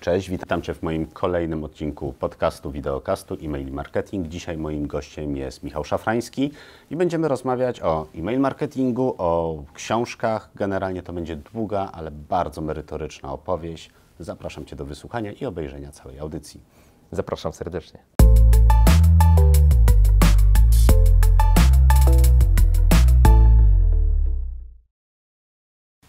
Cześć, witam Cię w moim kolejnym odcinku podcastu, wideokastu e-mail marketing. Dzisiaj moim gościem jest Michał Szafrański i będziemy rozmawiać o e-mail marketingu, o książkach. Generalnie to będzie długa, ale bardzo merytoryczna opowieść. Zapraszam Cię do wysłuchania i obejrzenia całej audycji. Zapraszam serdecznie.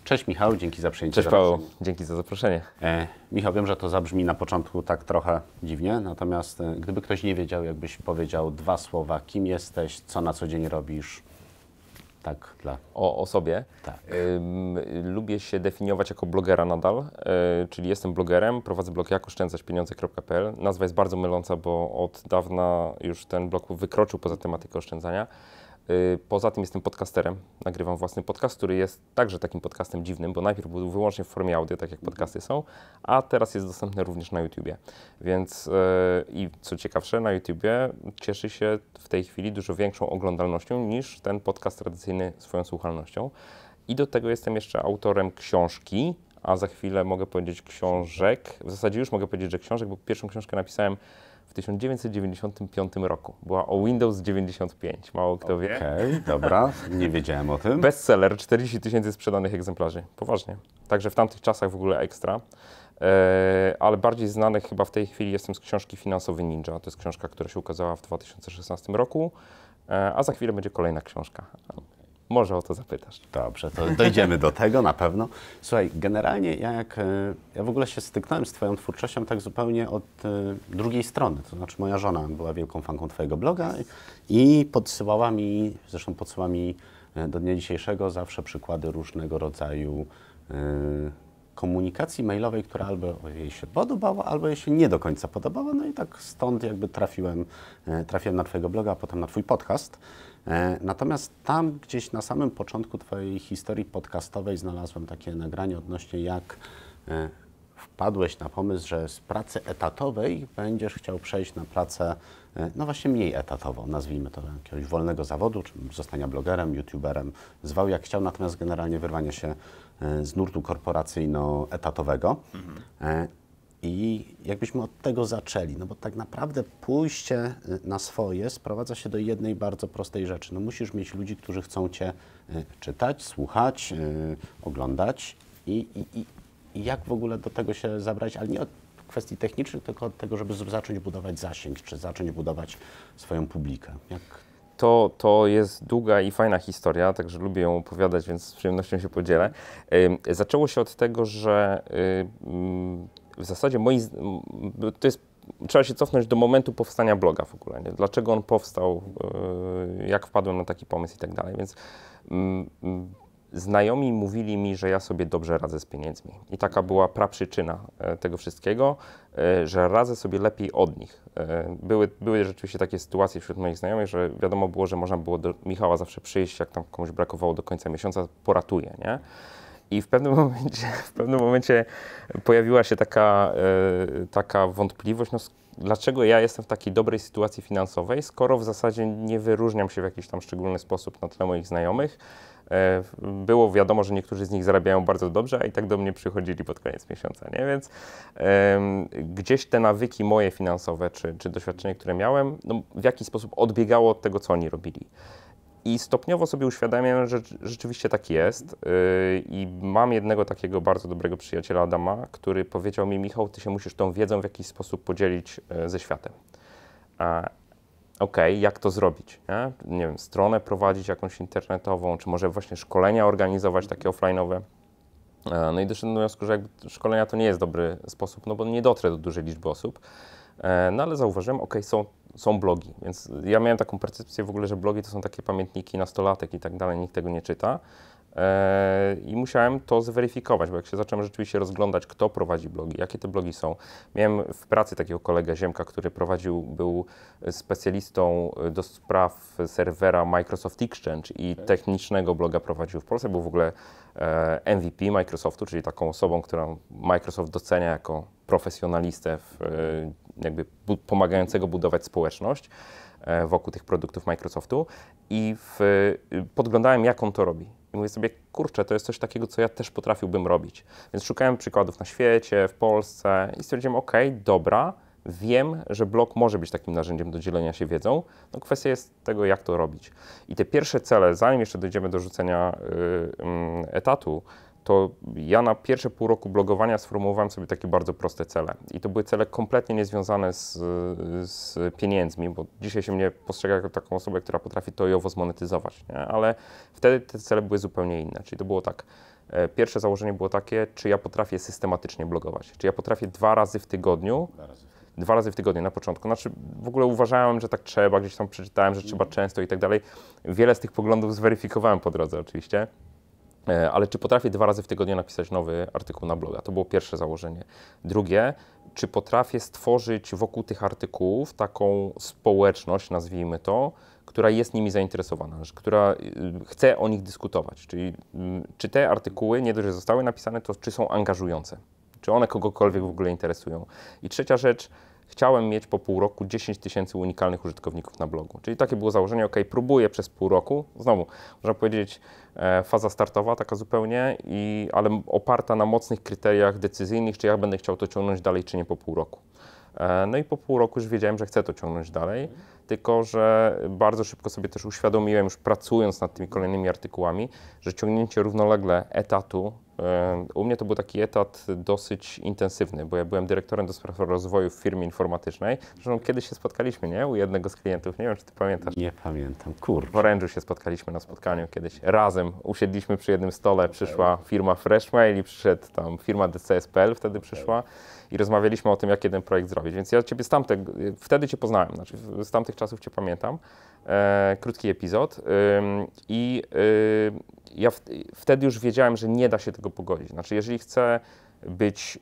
Cześć Michał, dzięki za przyjęcie. Cześć Paweł, dzięki za zaproszenie. E, Michał, wiem, że to zabrzmi na początku tak trochę dziwnie, natomiast e, gdyby ktoś nie wiedział, jakbyś powiedział dwa słowa, kim jesteś, co na co dzień robisz, tak dla... O, o sobie? Tak. E, lubię się definiować jako blogera nadal, e, czyli jestem blogerem, prowadzę blog jakoszczędzaćpieniądze.pl. Nazwa jest bardzo myląca, bo od dawna już ten blog wykroczył poza tematykę oszczędzania. Y, poza tym jestem podcasterem, nagrywam własny podcast, który jest także takim podcastem dziwnym, bo najpierw był wyłącznie w formie audio, tak jak mhm. podcasty są, a teraz jest dostępny również na YouTubie. Więc yy, i co ciekawsze, na YouTubie cieszy się w tej chwili dużo większą oglądalnością niż ten podcast tradycyjny swoją słuchalnością. I do tego jestem jeszcze autorem książki, a za chwilę mogę powiedzieć książek. W zasadzie już mogę powiedzieć, że książek, bo pierwszą książkę napisałem w 1995 roku. Była o Windows 95, mało kto okay, wie. Okej, dobra, nie wiedziałem o tym. Bestseller, 40 tysięcy sprzedanych egzemplarzy, poważnie. Także w tamtych czasach w ogóle ekstra. E, ale bardziej znany chyba w tej chwili jestem z książki Finansowy Ninja. To jest książka, która się ukazała w 2016 roku, e, a za chwilę będzie kolejna książka. Może o to zapytasz. Dobrze, to dojdziemy do tego na pewno. Słuchaj, generalnie ja jak e, ja w ogóle się styknąłem z Twoją twórczością tak zupełnie od e, drugiej strony. To znaczy moja żona była wielką fanką Twojego bloga i podsyłała mi, zresztą podsyła mi e, do dnia dzisiejszego zawsze przykłady różnego rodzaju komunikacji mailowej, która albo jej się podobała, albo jej się nie do końca podobała. No i tak stąd jakby trafiłem, trafiłem na Twojego bloga, a potem na Twój podcast. E, natomiast tam gdzieś na samym początku Twojej historii podcastowej znalazłem takie nagranie odnośnie jak e, wpadłeś na pomysł, że z pracy etatowej będziesz chciał przejść na pracę, e, no właśnie mniej etatową, nazwijmy to jakiegoś wolnego zawodu, czy zostania blogerem, youtuberem, zwał jak chciał, natomiast generalnie wyrwania się z nurtu korporacyjno-etatowego. Mhm. I jakbyśmy od tego zaczęli, no bo tak naprawdę pójście y, na swoje sprowadza się do jednej bardzo prostej rzeczy. No musisz mieć ludzi, którzy chcą cię y, czytać, słuchać, y, oglądać i, i, i jak w ogóle do tego się zabrać, ale nie od kwestii technicznych, tylko od tego, żeby zacząć budować zasięg, czy zacząć budować swoją publikę. Jak to, to jest długa i fajna historia, także lubię ją opowiadać, więc z przyjemnością się podzielę. Zaczęło się od tego, że mm, w zasadzie moi, to jest, trzeba się cofnąć do momentu powstania bloga w ogóle, nie? dlaczego on powstał, e, jak wpadłem na taki pomysł i tak dalej, więc znajomi mówili mi, że ja sobie dobrze radzę z pieniędzmi. I taka była praprzyczyna e, tego wszystkiego, e, że radzę sobie lepiej od nich. Były, były rzeczywiście takie sytuacje wśród moich znajomych, że wiadomo było, że można było do Michała zawsze przyjść, jak tam komuś brakowało do końca miesiąca, poratuje, nie? I w pewnym momencie, w pewnym momencie pojawiła się taka, e, taka wątpliwość, no, dlaczego ja jestem w takiej dobrej sytuacji finansowej, skoro w zasadzie nie wyróżniam się w jakiś tam szczególny sposób na tle moich znajomych. E, było wiadomo, że niektórzy z nich zarabiają bardzo dobrze, a i tak do mnie przychodzili pod koniec miesiąca, nie? Więc gdzieś te nawyki moje finansowe, czy, czy doświadczenie, które miałem, no, w jakiś sposób odbiegało od tego, co oni robili. I stopniowo sobie uświadamiam, że rzeczywiście tak jest. Yy, I mam jednego takiego bardzo dobrego przyjaciela Adama, który powiedział mi: Michał, ty się musisz tą wiedzą w jakiś sposób podzielić yy, ze światem. OK, jak to zrobić? Nie? nie? wiem, stronę prowadzić jakąś internetową, czy może właśnie szkolenia organizować takie offline'owe. No i doszedłem do wniosku, że szkolenia to nie jest dobry sposób, no bo nie dotrę do dużej liczby osób. E, no ale zauważyłem, OK, są są blogi, więc ja miałem taką percepcję w ogóle, że blogi to są takie pamiętniki nastolatek i tak dalej, nikt tego nie czyta, E, I musiałem to zweryfikować, bo jak się zacząłem rzeczywiście rozglądać, kto prowadzi blogi, jakie te blogi są. Miałem w pracy takiego kolegę Ziemka, który prowadził, był specjalistą e, do spraw serwera Microsoft Exchange i technicznego bloga prowadził w Polsce. Był w ogóle e, MVP Microsoftu, czyli taką osobą, którą Microsoft docenia jako profesjonalistę, w, jakby pomagającego budować społeczność wokół tych produktów Microsoftu. I w, podglądałem, jak on to robi i mówię sobie, kurczę, to jest coś takiego, co ja też potrafiłbym robić. Więc szukałem przykładów na świecie, w Polsce i stwierdziłem, ok, dobra, wiem, że blog może być takim narzędziem do dzielenia się wiedzą. No kwestia jest tego, jak to robić. I te pierwsze cele, zanim jeszcze dojdziemy do rzucenia y, mm, etatu, to ja na pierwsze pół roku blogowania sformułowałem sobie takie bardzo proste cele. I to były cele kompletnie niezwiązane z, z pieniędzmi, bo dzisiaj się mnie postrzega jako taką osobę, która potrafi to i owo zmonetyzować, nie? ale wtedy te cele były zupełnie inne. Czyli to było tak, e, pierwsze założenie było takie, czy ja potrafię systematycznie blogować, czy ja potrafię dwa razy w tygodniu dwa razy w tygodniu na początku. Znaczy, w ogóle uważałem, że tak trzeba, gdzieś tam przeczytałem, że trzeba mhm. często i tak dalej. Wiele z tych poglądów zweryfikowałem po drodze oczywiście. E, ale czy potrafię dwa razy w tygodniu napisać nowy artykuł na bloga? To było pierwsze założenie. Drugie, czy potrafię stworzyć wokół tych artykułów taką społeczność, nazwijmy to, która jest nimi zainteresowana, która y, chce o nich dyskutować. Czyli mm, czy te artykuły nie dość, że zostały napisane, to czy są angażujące? Czy one kogokolwiek w ogóle interesują? I trzecia rzecz, chciałem mieć po pół roku 10 tysięcy unikalnych użytkowników na blogu. Czyli takie było założenie, ok, próbuję przez pół roku, znowu, można powiedzieć, e, faza startowa taka zupełnie, i, ale oparta na mocnych kryteriach decyzyjnych, czy ja będę chciał to ciągnąć dalej, czy nie po pół roku. E, no i po pół roku już wiedziałem, że chcę to ciągnąć dalej, tylko że bardzo szybko sobie też uświadomiłem, już pracując nad tymi kolejnymi artykułami, że ciągnięcie równolegle etatu E, u mnie to był taki etat dosyć intensywny, bo ja byłem dyrektorem do spraw rozwoju w firmie informatycznej. Zresztą kiedyś się spotkaliśmy, nie? U jednego z klientów, nie wiem, czy ty pamiętasz. Nie pamiętam, kurczę. W Orange'u się spotkaliśmy na spotkaniu kiedyś. Razem usiedliśmy przy jednym stole, przyszła firma Freshmail i przyszedł tam firma DCSPL wtedy przyszła i rozmawialiśmy o tym, jak jeden projekt zrobić. Więc ja ciebie z tamtego, wtedy cię poznałem, znaczy z tamtych czasów cię pamiętam e, krótki epizod i y, ja w, wtedy już wiedziałem, że nie da się tego pogodzić. Znaczy, jeżeli chcę być,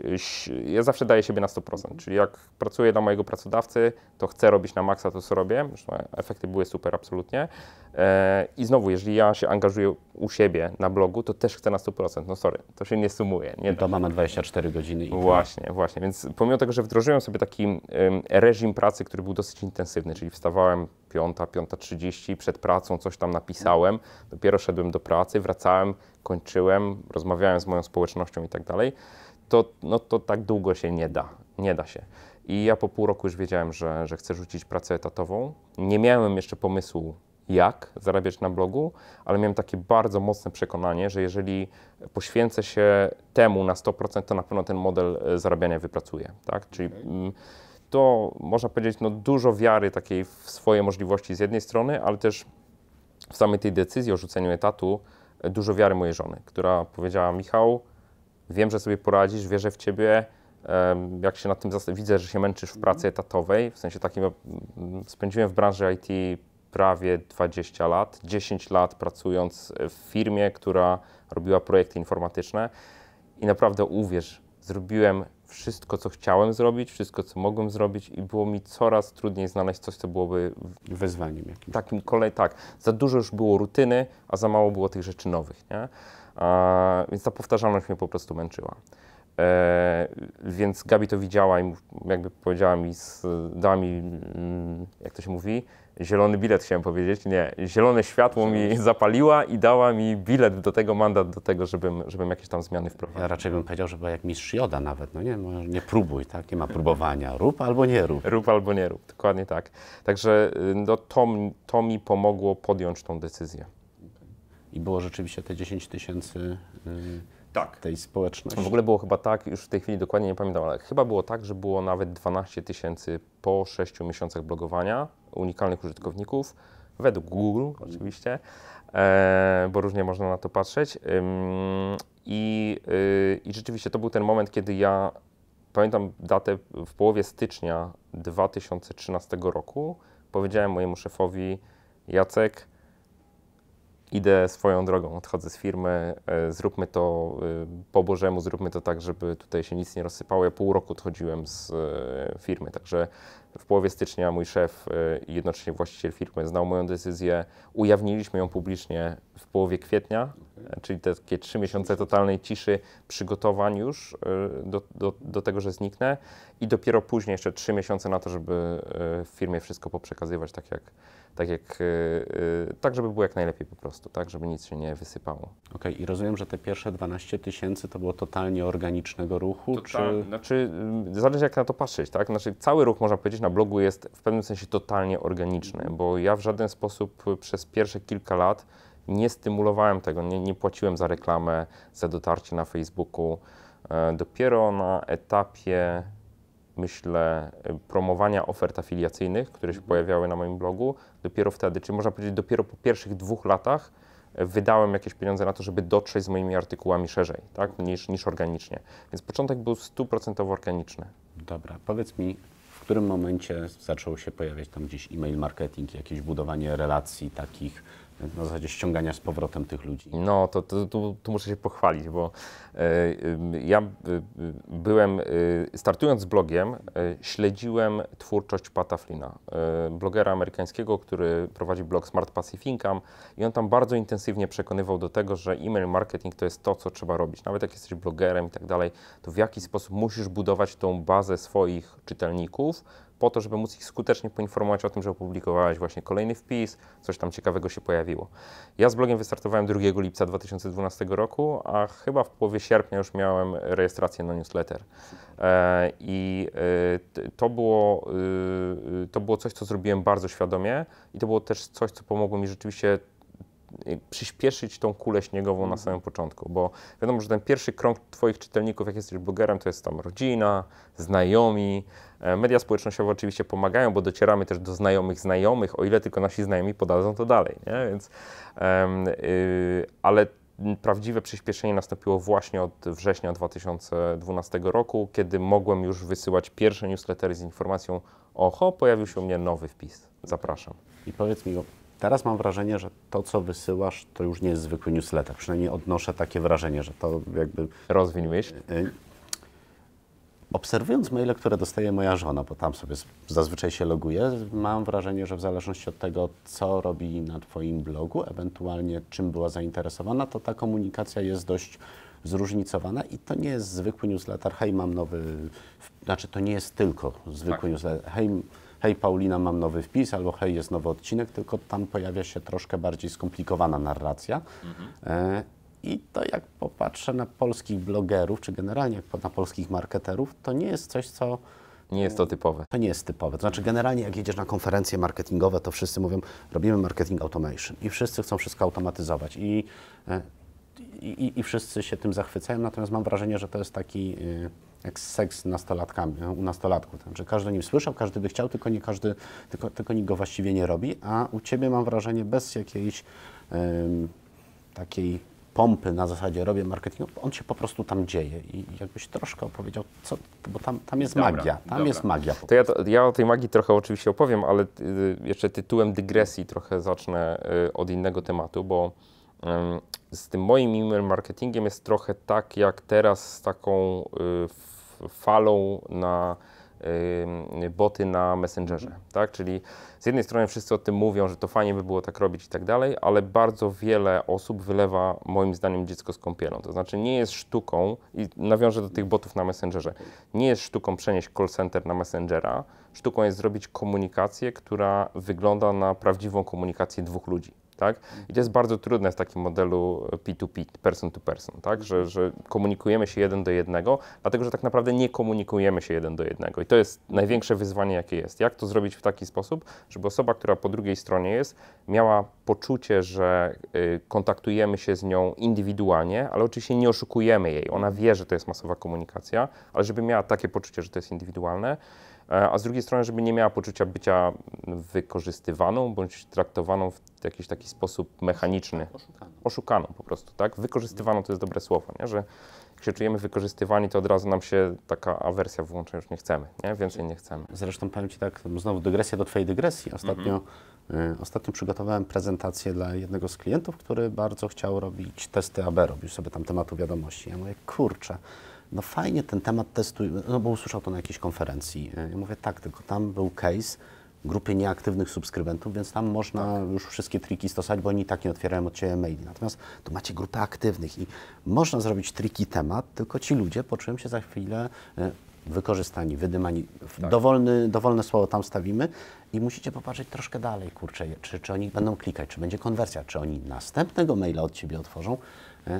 e, ja zawsze daję siebie na 100%, czyli jak pracuję dla mojego pracodawcy, to chcę robić na maksa to, co robię, zresztą efekty były super, absolutnie. E, I znowu, jeżeli ja się angażuję u siebie na blogu, to też chcę na 100%, no sorry, to się nie sumuje. Nie to da. mamy 24 godziny. I właśnie, tak. właśnie, więc pomimo tego, że wdrożyłem sobie taki reżim pracy, który był dosyć intensywny, czyli wstawałem 5, 5.30, przed pracą coś tam napisałem, dopiero szedłem do pracy, wracałem, kończyłem, rozmawiałem z moją społecznością i tak dalej, to, no, to tak długo się nie da. Nie da się. I ja po pół roku już wiedziałem, że, że chcę rzucić pracę etatową. Nie miałem jeszcze pomysłu, jak zarabiać na blogu, ale miałem takie bardzo mocne przekonanie, że jeżeli poświęcę się temu na 100%, to na pewno ten model e, zarabiania wypracuję. Tak? Czyli mm, to można powiedzieć no, dużo wiary takiej w swoje możliwości z jednej strony, ale też w samej tej decyzji o rzuceniu etatu e, dużo wiary mojej żony, która powiedziała Michał, wiem, że sobie poradzisz, wierzę w ciebie. Jak się nad tym widzę, że się męczysz w mhm. pracy etatowej, w sensie takim, spędziłem w branży IT prawie 20 lat, 10 lat pracując w firmie, która robiła projekty informatyczne i naprawdę uwierz, zrobiłem wszystko, co chciałem zrobić, wszystko, co mogłem zrobić i było mi coraz trudniej znaleźć coś, co byłoby... Wyzwaniem jakimś. Takim kolej, tak. Za dużo już było rutyny, a za mało było tych rzeczy nowych, nie? więc ta powtarzalność mnie po prostu męczyła. E, więc Gabi to widziała i jakby powiedziała mi, z, dała mi, mm, jak to się mówi, zielony bilet chciałem powiedzieć, nie, zielone światło mi zapaliła i dała mi bilet do tego, mandat do tego, żebym, żebym jakieś tam zmiany wprowadził. Ja raczej bym powiedział, że była jak mistrz joda nawet, no nie, no, nie próbuj, tak, nie ma próbowania, rób albo nie rób. Rób albo nie rób, dokładnie tak. Także y, no, to, to mi pomogło podjąć tą decyzję i było rzeczywiście te 10 tysięcy y, tak. tej społeczności. W ogóle było chyba tak, już w tej chwili dokładnie nie pamiętam, ale chyba było tak, że było nawet 12 tysięcy po 6 miesiącach blogowania unikalnych użytkowników, według Google oczywiście, e, bo różnie można na to patrzeć. i, y, I rzeczywiście to był ten moment, kiedy ja pamiętam datę w połowie stycznia 2013 roku. Powiedziałem mojemu szefowi, Jacek, idę swoją drogą, odchodzę z firmy, e, zróbmy to e, po Bożemu, zróbmy to tak, żeby tutaj się nic nie rozsypało. Ja pół roku odchodziłem z e, firmy, także w połowie stycznia mój szef y, i jednocześnie właściciel firmy znał moją decyzję. Ujawniliśmy ją publicznie w połowie kwietnia, mhm. czyli te takie trzy miesiące totalnej ciszy, przygotowań już y, do, do, do tego, że zniknę i dopiero później jeszcze trzy miesiące na to, żeby y, w firmie wszystko poprzekazywać tak jak, tak jak, tak żeby było jak najlepiej po prostu, tak, żeby nic się nie wysypało. Okej, okay, i rozumiem, że te pierwsze 12 tysięcy to było totalnie organicznego ruchu, Total, czy... Znaczy, zależy jak na to patrzeć, tak, znaczy cały ruch można powiedzieć, na blogu jest w pewnym sensie totalnie organiczny, bo ja w żaden sposób przez pierwsze kilka lat nie stymulowałem tego, nie, nie płaciłem za reklamę, za dotarcie na Facebooku. E, dopiero na etapie, myślę, e, promowania ofert afiliacyjnych, które się pojawiały na moim blogu, dopiero wtedy, czy można powiedzieć, dopiero po pierwszych dwóch latach e, wydałem jakieś pieniądze na to, żeby dotrzeć z moimi artykułami szerzej, tak, niż, niż organicznie. Więc początek był stuprocentowo organiczny. Dobra, powiedz mi, którym momencie zaczął się pojawiać tam gdzieś e-mail marketing, jakieś budowanie relacji takich na zasadzie ściągania z powrotem tych ludzi? No, to, to, to tu, muszę się pochwalić, bo e, y, ja y, y, byłem, startując z blogiem, śledziłem twórczość Pata Flina, blogera amerykańskiego, który prowadzi blog Smart Passive Income i on tam bardzo intensywnie przekonywał do tego, że e-mail marketing to jest to, co trzeba robić. Nawet jak jesteś blogerem i tak dalej, to w jaki sposób musisz budować tą bazę swoich czytelników, po to, żeby móc ich skutecznie poinformować o tym, że opublikowałeś właśnie kolejny wpis, coś tam ciekawego się pojawiło. Ja z blogiem wystartowałem 2 lipca 2012 roku, a chyba w połowie sierpnia już miałem rejestrację na newsletter. E, I e, to, było, e, to było coś, co zrobiłem bardzo świadomie i to było też coś, co pomogło mi rzeczywiście przyspieszyć tą kulę śniegową na mhm. samym początku, bo wiadomo, że ten pierwszy krąg Twoich czytelników, jak jesteś blogerem, to jest tam rodzina, znajomi. E, media społecznościowe oczywiście pomagają, bo docieramy też do znajomych znajomych, o ile tylko nasi znajomi podadzą to dalej, nie? Więc, yy, ale prawdziwe przyspieszenie nastąpiło właśnie od września 2012 roku, kiedy mogłem już wysyłać pierwsze newslettery z informacją oho, pojawił się u mnie nowy wpis. Zapraszam. I powiedz mi, Teraz mam wrażenie, że to, co wysyłasz, to już nie jest zwykły newsletter. Przynajmniej odnoszę takie wrażenie, że to jakby. Rozwin e, Obserwując maile, które dostaje moja żona, bo tam sobie zazwyczaj się loguje, mam wrażenie, że w zależności od tego, co robi na Twoim blogu, ewentualnie czym była zainteresowana, to ta komunikacja jest dość zróżnicowana i to nie jest zwykły newsletter. Hej, mam nowy. Znaczy, to nie jest tylko zwykły tak. newsletter. Hej, hej Paulina, mam nowy wpis, albo hej, jest nowy odcinek, tylko tam pojawia się troszkę bardziej skomplikowana narracja. Mhm. I to jak popatrzę na polskich blogerów, czy generalnie na polskich marketerów, to nie jest coś, co nie jest to typowe. To nie jest typowe. To znaczy, generalnie, jak jedziesz na konferencje marketingowe, to wszyscy mówią, robimy marketing automation i wszyscy chcą wszystko automatyzować. I, e, i, i wszyscy się tym zachwycają, natomiast mam wrażenie, że to jest taki. E, jak seks z nastolatkami, no, u nastolatków. Znaczy każdy o nim słyszał, każdy by chciał, tylko, nie każdy, tylko, tylko nikt go właściwie nie robi, a u Ciebie mam wrażenie bez jakiejś takiej pompy na zasadzie robię marketing. on się po prostu tam dzieje i jakbyś troszkę opowiedział, co, bo tam, tam jest dobra, magia, tam dobra. jest magia. To ja, ja o tej magii trochę oczywiście opowiem, ale y, jeszcze tytułem dygresji trochę zacznę y, od innego tematu, bo z tym moim email marketingiem jest trochę tak, jak teraz z taką y, falą na boty na Messengerze, tak? Czyli z jednej strony wszyscy o tym mówią, że to fajnie by było tak robić i tak dalej, ale bardzo wiele osób wylewa moim zdaniem dziecko z kąpielą. To znaczy nie jest sztuką, i nawiążę do tych botów na Messengerze, nie jest sztuką przenieść call center na Messengera, sztuką jest zrobić komunikację, która wygląda na prawdziwą komunikację dwóch ludzi tak? I to jest bardzo trudne w takim modelu P2P, person to person, tak? Że, że komunikujemy się jeden do jednego, dlatego że tak naprawdę nie komunikujemy się jeden do jednego. I to jest największe wyzwanie, jakie jest. Jak to zrobić w taki sposób, żeby osoba, która po drugiej stronie jest, miała poczucie, że y, kontaktujemy się z nią indywidualnie, ale oczywiście nie oszukujemy jej. Ona wie, że to jest masowa komunikacja, ale żeby miała takie poczucie, że to jest indywidualne. E, a z drugiej strony, żeby nie miała poczucia bycia wykorzystywaną bądź traktowaną w jakiś taki sposób mechaniczny. Oszukaną. Oszukaną po prostu, tak? Wykorzystywaną to jest dobre słowo, nie? że jak się czujemy wykorzystywani, to od razu nam się taka awersja włącza, już nie chcemy, nie? więcej nie chcemy. Zresztą powiem Ci tak, znowu dygresja do Twojej dygresji. Ostatnio, mm y, ostatnio przygotowałem prezentację dla jednego z klientów, który bardzo chciał robić testy AB, robił sobie tam tematu wiadomości. Ja mówię, kurczę, no fajnie ten temat testuj, no bo usłyszał to na jakiejś konferencji. Ja mówię, tak, tylko tam był case grupy nieaktywnych subskrybentów, więc tam można tak. już wszystkie triki stosować, bo oni tak nie otwierają od Ciebie maili. Natomiast tu macie grupę aktywnych i można zrobić triki temat, tylko ci ludzie poczują się za chwilę e, wykorzystani, wydymani. Tak. Dowolny, dowolne słowo tam stawimy i musicie popatrzeć troszkę dalej, kurczę, czy, czy oni będą klikać, czy będzie konwersja, czy oni następnego maila od Ciebie otworzą,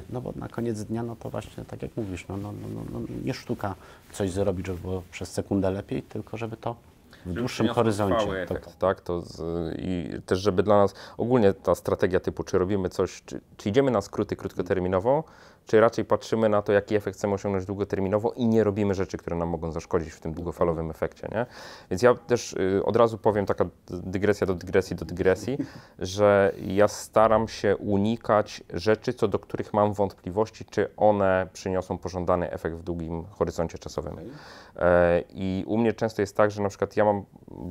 no bo na koniec dnia, no to właśnie tak jak mówisz, no, no, no, no nie sztuka coś zrobić, żeby było przez sekundę lepiej, tylko żeby to w dłuższym horyzoncie. Tak, tak, to z, i też żeby dla nas ogólnie ta strategia typu, czy robimy coś, czy, czy idziemy na skróty krótkoterminowo, czy raczej patrzymy na to, jaki efekt chcemy osiągnąć długoterminowo i nie robimy rzeczy, które nam mogą zaszkodzić w tym długofalowym efekcie. Nie? Więc ja też y, od razu powiem taka dygresja do dygresji do dygresji, że ja staram się unikać rzeczy, co do których mam wątpliwości, czy one przyniosą pożądany efekt w długim horyzoncie czasowym. Y, I u mnie często jest tak, że na przykład ja mam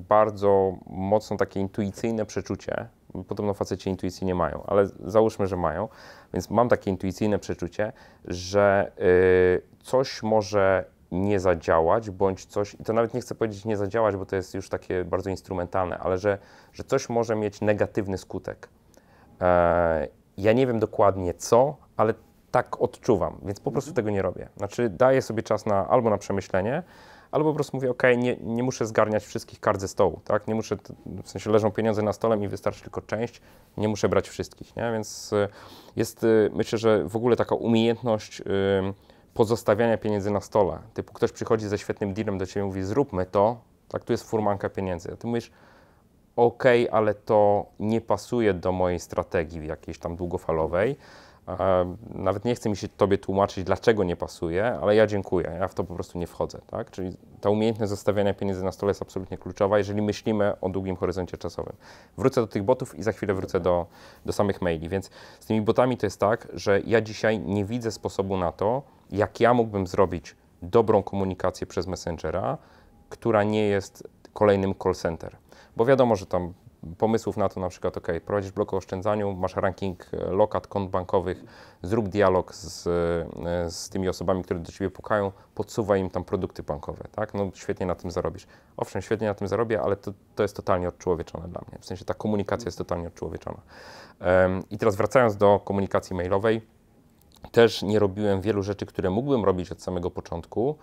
bardzo mocno takie intuicyjne przeczucie, podobno faceci intuicji nie mają, ale załóżmy, że mają, więc mam takie intuicyjne przeczucie, że y, coś może nie zadziałać, bądź coś, i to nawet nie chcę powiedzieć nie zadziałać, bo to jest już takie bardzo instrumentalne, ale że, że coś może mieć negatywny skutek. E, ja nie wiem dokładnie co, ale tak odczuwam, więc po mhm. prostu tego nie robię. Znaczy, daję sobie czas na albo na przemyślenie, albo po prostu mówię, ok, nie, nie muszę zgarniać wszystkich kart ze stołu, tak? Nie muszę, w sensie leżą pieniądze na stole i wystarczy tylko część, nie muszę brać wszystkich, nie? Więc y, jest, y, myślę, że w ogóle taka umiejętność y, pozostawiania pieniędzy na stole. Typu ktoś przychodzi ze świetnym dealem do ciebie i mówi, zróbmy to, tak, tu jest furmanka pieniędzy. A ty mówisz, ok, ale to nie pasuje do mojej strategii jakiejś tam długofalowej, nawet nie chce mi się tobie tłumaczyć, dlaczego nie pasuje, ale ja dziękuję, ja w to po prostu nie wchodzę. Tak? Czyli ta umiejętność zostawiania pieniędzy na stole jest absolutnie kluczowa, jeżeli myślimy o długim horyzoncie czasowym. Wrócę do tych botów i za chwilę wrócę do, do samych maili. Więc z tymi botami to jest tak, że ja dzisiaj nie widzę sposobu na to, jak ja mógłbym zrobić dobrą komunikację przez Messengera, która nie jest kolejnym call center. Bo wiadomo, że tam pomysłów na to, na przykład, ok, prowadzisz blok o oszczędzaniu, masz ranking e, lokat, kont bankowych, zrób dialog z, e, z tymi osobami, które do ciebie pukają, podsuwaj im tam produkty bankowe, tak? No świetnie na tym zarobisz. Owszem, świetnie na tym zarobię, ale to, to jest totalnie odczłowieczone dla mnie. W sensie ta komunikacja jest totalnie odczłowieczona. Um, I teraz wracając do komunikacji mailowej, też nie robiłem wielu rzeczy, które mógłbym robić od samego początku,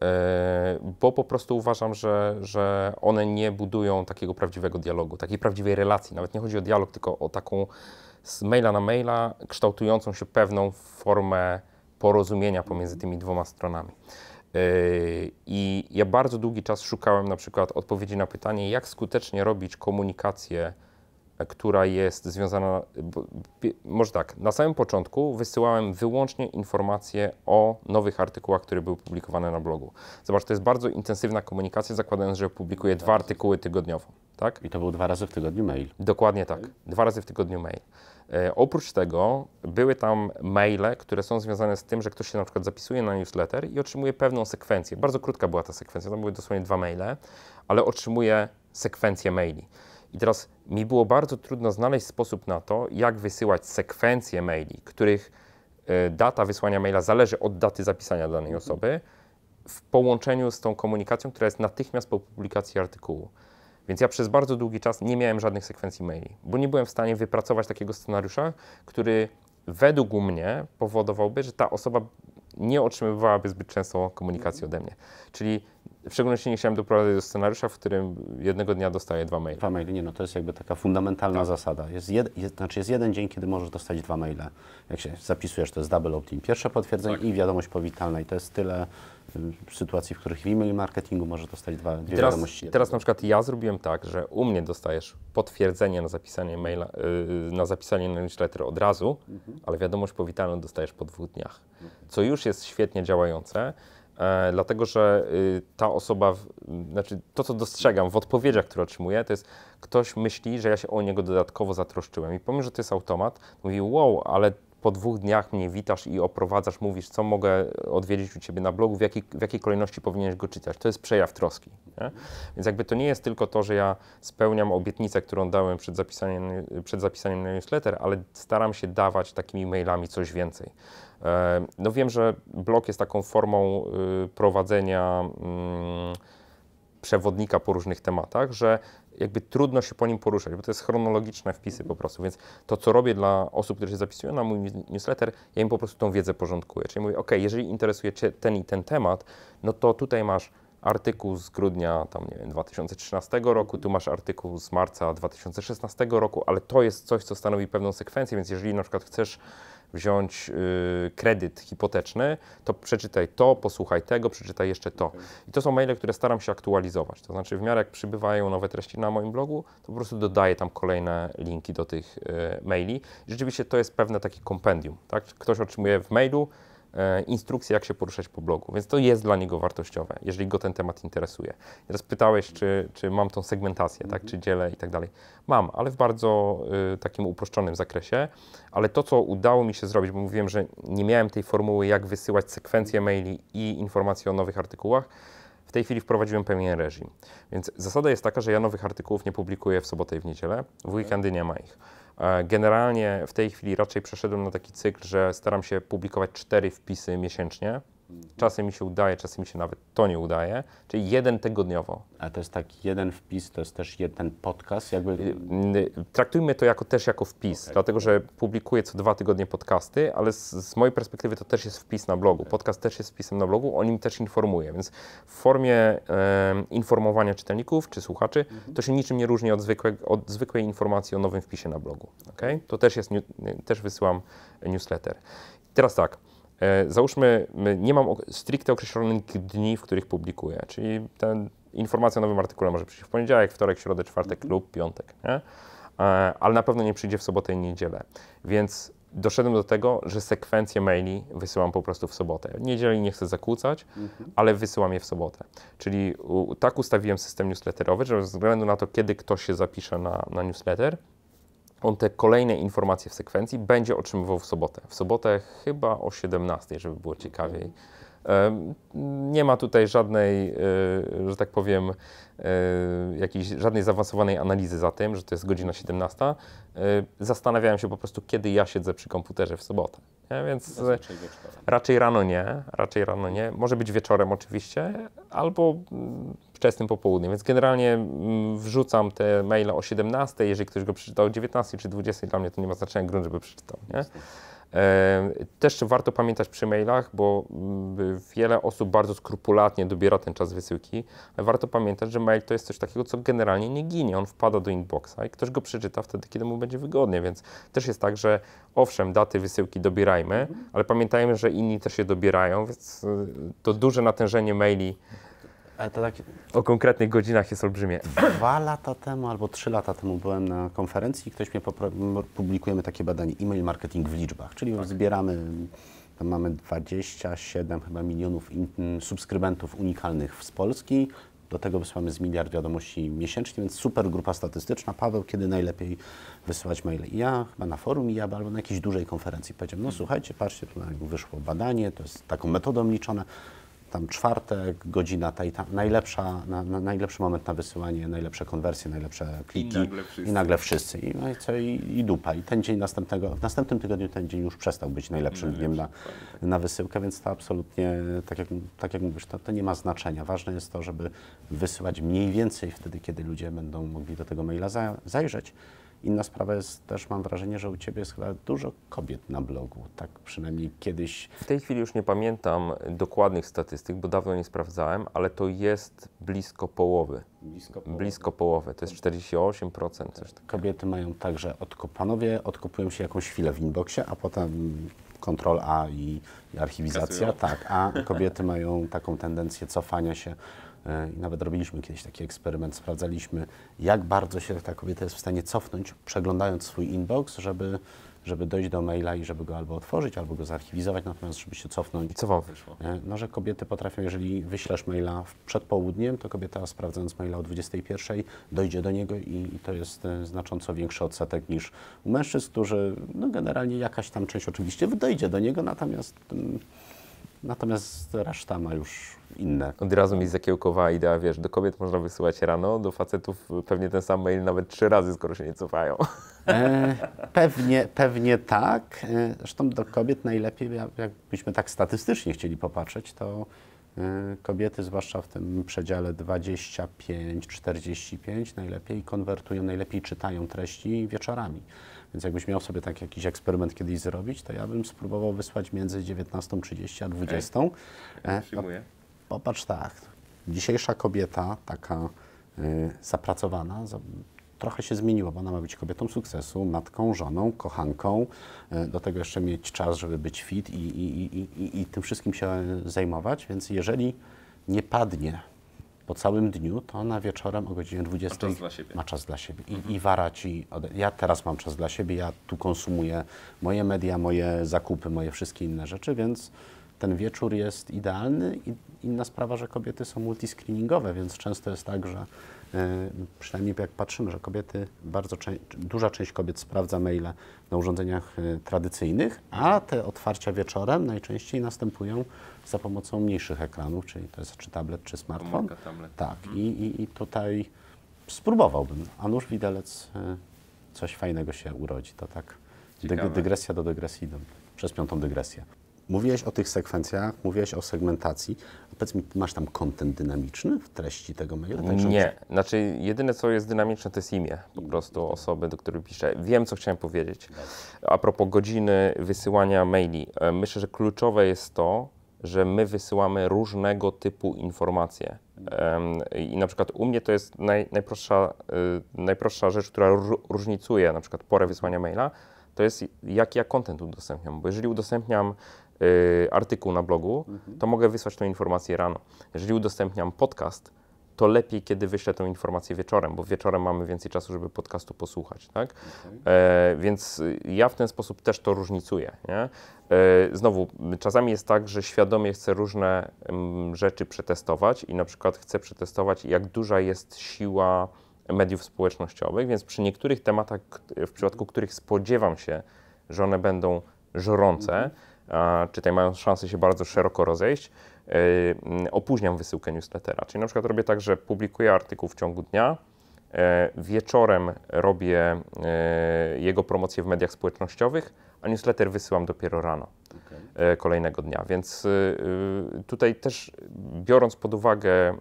Yy, bo po prostu uważam, że, że one nie budują takiego prawdziwego dialogu, takiej prawdziwej relacji. Nawet nie chodzi o dialog, tylko o taką z maila na maila kształtującą się pewną formę porozumienia pomiędzy tymi dwoma stronami. Yy, I ja bardzo długi czas szukałem na przykład odpowiedzi na pytanie, jak skutecznie robić komunikację która jest związana. Może tak, na samym początku wysyłałem wyłącznie informacje o nowych artykułach, które były publikowane na blogu. Zobacz, to jest bardzo intensywna komunikacja, zakładając, że publikuję dwa artykuły tygodniowo. Tak? I to był dwa razy w tygodniu mail. Dokładnie tak. Dwa razy w tygodniu mail. E, oprócz tego były tam maile, które są związane z tym, że ktoś się na przykład zapisuje na newsletter i otrzymuje pewną sekwencję. Bardzo krótka była ta sekwencja, to były dosłownie dwa maile, ale otrzymuje sekwencję maili. I teraz mi było bardzo trudno znaleźć sposób na to, jak wysyłać sekwencje maili, których e, data wysłania maila zależy od daty zapisania danej osoby, w połączeniu z tą komunikacją, która jest natychmiast po publikacji artykułu. Więc ja przez bardzo długi czas nie miałem żadnych sekwencji maili, bo nie byłem w stanie wypracować takiego scenariusza, który według mnie powodowałby, że ta osoba nie otrzymywałaby zbyt często komunikacji ode mnie. Czyli w szczególności nie chciałem doprowadzić do scenariusza, w którym jednego dnia dostaję dwa maile. Dwa maile, nie, no to jest jakby taka fundamentalna tak. zasada. Jest, jed, jest, znaczy jest jeden dzień, kiedy możesz dostać dwa maile. Jak się zapisujesz, to jest double opt-in. Pierwsze potwierdzenie tak. i wiadomość powitalna i to jest tyle, w sytuacji, w których w e-mail marketingu może dostać dwa, dwie teraz, wiadomości. Teraz na przykład ja zrobiłem tak, że u mnie dostajesz potwierdzenie na zapisanie maila, yy, na zapisanie na newsletter od razu, mhm. ale wiadomość powitalną dostajesz po dwóch dniach, co już jest świetnie działające. E, dlatego, że y, ta osoba, w, znaczy to, co dostrzegam w odpowiedziach, które otrzymuję, to jest ktoś myśli, że ja się o niego dodatkowo zatroszczyłem. I pomimo, że to jest automat, mówi, wow, ale po dwóch dniach mnie witasz i oprowadzasz, mówisz, co mogę odwiedzić u Ciebie na blogu, w jakiej, w jakiej kolejności powinieneś go czytać. To jest przejaw troski. Nie? Więc jakby to nie jest tylko to, że ja spełniam obietnicę, którą dałem przed zapisaniem, przed zapisaniem na newsletter, ale staram się dawać takimi mailami coś więcej. No wiem, że blog jest taką formą y, prowadzenia mm, przewodnika po różnych tematach, że jakby trudno się po nim poruszać, bo to jest chronologiczne wpisy po prostu, więc to, co robię dla osób, które się zapisują na mój newsletter, ja im po prostu tą wiedzę porządkuję. Czyli mówię, ok, jeżeli interesuje Cię ten i ten temat, no to tutaj masz artykuł z grudnia tam, nie wiem, 2013 roku, tu masz artykuł z marca 2016 roku, ale to jest coś, co stanowi pewną sekwencję, więc jeżeli na przykład chcesz wziąć y, kredyt hipoteczny, to przeczytaj to, posłuchaj tego, przeczytaj jeszcze to. I to są maile, które staram się aktualizować. To znaczy, w miarę jak przybywają nowe treści na moim blogu, to po prostu dodaję tam kolejne linki do tych y, maili. I rzeczywiście to jest pewne takie kompendium. Tak? Ktoś otrzymuje w mailu E, instrukcje, jak się poruszać po blogu, więc to jest dla niego wartościowe, jeżeli go ten temat interesuje. Teraz pytałeś, czy, czy mam tą segmentację, tak, czy dzielę i tak dalej. Mam, ale w bardzo y, takim uproszczonym zakresie, ale to, co udało mi się zrobić, bo mówiłem, że nie miałem tej formuły, jak wysyłać sekwencje maili i informacje o nowych artykułach, w tej chwili wprowadziłem pewien reżim. Więc zasada jest taka, że ja nowych artykułów nie publikuję w sobotę i w niedzielę, w weekendy nie ma ich. E, generalnie w tej chwili raczej przeszedłem na taki cykl, że staram się publikować cztery wpisy miesięcznie. Czasem mi się udaje, czasem mi się nawet to nie udaje. Czyli jeden tygodniowo. A to jest tak, jeden wpis, to jest też jeden podcast? Jakby... Y, traktujmy to jako, też jako wpis, okay. dlatego że publikuję co dwa tygodnie podcasty, ale z, z mojej perspektywy to też jest wpis na blogu. Okay. Tak. Podcast też jest wpisem na blogu, o nim też informuję, więc w formie e, informowania czytelników czy słuchaczy mm-hmm. to się niczym nie różni od, zwykłe, od zwykłej informacji o nowym wpisie na blogu. Okay? To też, jest, też wysyłam newsletter. Teraz tak. E, załóżmy, nie mam stricte określonych dni, w których publikuję, czyli ta informacja o nowym artykule może przyjść w poniedziałek, wtorek, środę, czwartek lub piątek, nie? E, ale na pewno nie przyjdzie w sobotę i niedzielę. Więc doszedłem do tego, że sekwencję maili wysyłam po prostu w sobotę. Niedzieli nie chcę zakłócać, mhm. ale wysyłam je w sobotę. Czyli u, tak ustawiłem system newsletterowy, że ze względu na to, kiedy ktoś się zapisze na, na newsletter, on te kolejne informacje w sekwencji będzie otrzymywał w sobotę. W sobotę chyba o 17, żeby było ciekawiej. Nie ma tutaj żadnej, e, że tak powiem, e, jakiejś, żadnej zaawansowanej analizy za tym, że to jest godzina 17. E, zastanawiałem się po prostu, kiedy ja siedzę przy komputerze w sobotę. Nie? Więc raczej, raczej rano nie, raczej rano nie. Może być wieczorem oczywiście, albo mm, wczesnym popołudniem, więc generalnie mm, wrzucam te maile o 17, jeżeli ktoś go przeczytał o 19 czy 20, dla mnie to nie ma znaczenia, grunt, żeby przeczytał. Nie? E, też warto pamiętać przy mailach, bo mm, wiele osób bardzo skrupulatnie dobiera ten czas wysyłki, ale warto pamiętać, że mail to jest coś takiego, co generalnie nie ginie. On wpada do inboxa i ktoś go przeczyta wtedy, kiedy mu będzie wygodnie, więc też jest tak, że owszem, daty wysyłki dobierajmy, ale pamiętajmy, że inni też je dobierają, więc y, to duże natężenie maili tak... O konkretnych godzinach jest olbrzymie. Dwa lata temu albo trzy lata temu byłem na konferencji i ktoś mnie publikujemy takie badanie e-mail marketing w liczbach, czyli tak. zbieramy, tam mamy 27 chyba milionów subskrybentów unikalnych z Polski, do tego wysyłamy z miliard wiadomości miesięcznie, więc super grupa statystyczna. Paweł, kiedy najlepiej wysyłać maile? I ja chyba na forum i ja albo na jakiejś dużej konferencji powiedziałem, no słuchajcie, patrzcie, tu wyszło badanie, to jest taką metodą liczone tam czwartek, godzina ta, ta najlepsza, na, na, najlepszy moment na wysyłanie, najlepsze konwersje, najlepsze kliki. I nagle wszyscy. I, nagle wszyscy. I, no i co, i, dupa. I ten dzień następnego, w następnym tygodniu ten dzień już przestał być najlepszym no, dniem na, tak. na wysyłkę, więc to absolutnie, tak jak, tak jak mówisz, to, to nie ma znaczenia. Ważne jest to, żeby wysyłać mniej więcej wtedy, kiedy ludzie będą mogli do tego maila za, zajrzeć. Inna sprawa jest też, mam wrażenie, że u Ciebie jest chyba dużo kobiet na blogu, tak przynajmniej kiedyś. W tej chwili już nie pamiętam dokładnych statystyk, bo dawno nie sprawdzałem, ale to jest blisko połowy. Blisko połowy. Blisko połowy. To jest 48%. Coś Kobiety mają także, panowie odkupują się jakąś chwilę w inboxie, a potem kontrol A i archiwizacja. Kasują. Tak, a kobiety mają taką tendencję cofania się E, i nawet robiliśmy kiedyś taki eksperyment, sprawdzaliśmy, jak bardzo się ta kobieta jest w stanie cofnąć, przeglądając swój inbox, żeby, żeby dojść do maila i żeby go albo otworzyć, albo go zarchiwizować, natomiast żeby się cofnąć. Co wam wyszło? E, no, że kobiety potrafią, jeżeli wyślesz maila przed południem, to kobieta sprawdzając maila o 21 dojdzie do niego i, i to jest e, znacząco większy odsetek niż u mężczyzn, którzy no, generalnie jakaś tam część oczywiście dojdzie do niego, natomiast... Hmm, Natomiast reszta ma już inne. Od razu mi zakiełkowała idea, wiesz, do kobiet można wysyłać rano, do facetów y, pewnie ten sam mail nawet trzy razy, skoro się nie cofają. E, pewnie, pewnie tak. E, zresztą do kobiet najlepiej, jakbyśmy tak statystycznie chcieli popatrzeć, to e, kobiety, zwłaszcza w tym przedziale 25-45, najlepiej konwertują, najlepiej czytają treści wieczorami. Więc jakbyś miał sobie tak jakiś eksperyment kiedyś zrobić, to ja bym spróbował wysłać między 19.30 a 20. Okay. E, no, Popatrz tak, dzisiejsza kobieta taka y, zapracowana, za, trochę się zmieniła, bo ona ma być kobietą sukcesu, matką, żoną, kochanką, y, do tego jeszcze mieć czas, żeby być fit i, i, i, i, tym wszystkim się zajmować, więc jeżeli nie padnie po całym dniu, to ona wieczorem o godzinie 20 ma czas dla siebie. dla siebie. I, mhm. I, wara ci. Ja teraz mam czas dla siebie, ja tu konsumuję moje media, moje zakupy, moje wszystkie inne rzeczy, więc ten wieczór jest idealny. I inna sprawa, że kobiety są multiscreeningowe, więc często jest tak, że E, no, przynajmniej jak patrzymy, że kobiety, bardzo czę duża część kobiet sprawdza maile na urządzeniach e, tradycyjnych, a te otwarcia wieczorem najczęściej następują za pomocą mniejszych ekranów, czyli to jest czy tablet, czy smartfon. tablet. Tak, mhm. i, i, i tutaj spróbowałbym. A nuż widelec, e, coś fajnego się urodzi. To tak Ciekawe. dygresja do dygresji, do, przez piątą dygresję. Mówiłeś o tych sekwencjach, mówiłeś o segmentacji, Powiedz mi, masz tam kontent dynamiczny w treści tego maila? Tak, nie, znaczy jedyne co jest dynamiczne to jest imię po prostu tak. osoby, do której piszę. Wiem co chciałem powiedzieć. A propos godziny wysyłania maili, e, myślę, że kluczowe jest to, że my wysyłamy różnego typu informacje. I na przykład u mnie to jest naj, najprostsza, e, najprostsza rzecz, która różnicuje na przykład porę wysłania maila, to jest jak ja kontent udostępniam. Bo jeżeli udostępniam Y, artykuł na blogu, mhm. to mogę wysłać tą informację rano. Jeżeli udostępniam podcast, to lepiej, kiedy wyślę tą informację wieczorem, bo wieczorem mamy więcej czasu, żeby podcastu posłuchać, tak? E, więc ja w ten sposób też to różnicuję, nie? E, znowu, czasami jest tak, że świadomie chcę różne m, mm, rzeczy przetestować i na przykład chcę przetestować, jak duża jest siła mediów społecznościowych, więc przy niektórych tematach, w przypadku mhm. których spodziewam się, że one będą żorące, mhm czy tutaj mają szansę się bardzo szeroko rozejść, yy, opóźniam wysyłkę newslettera. Czyli na przykład robię tak, że publikuję artykuł w ciągu dnia, E, wieczorem robię e, jego promocję w mediach społecznościowych, a newsletter wysyłam dopiero rano okay. E, kolejnego dnia. Więc tutaj też biorąc pod uwagę, mm,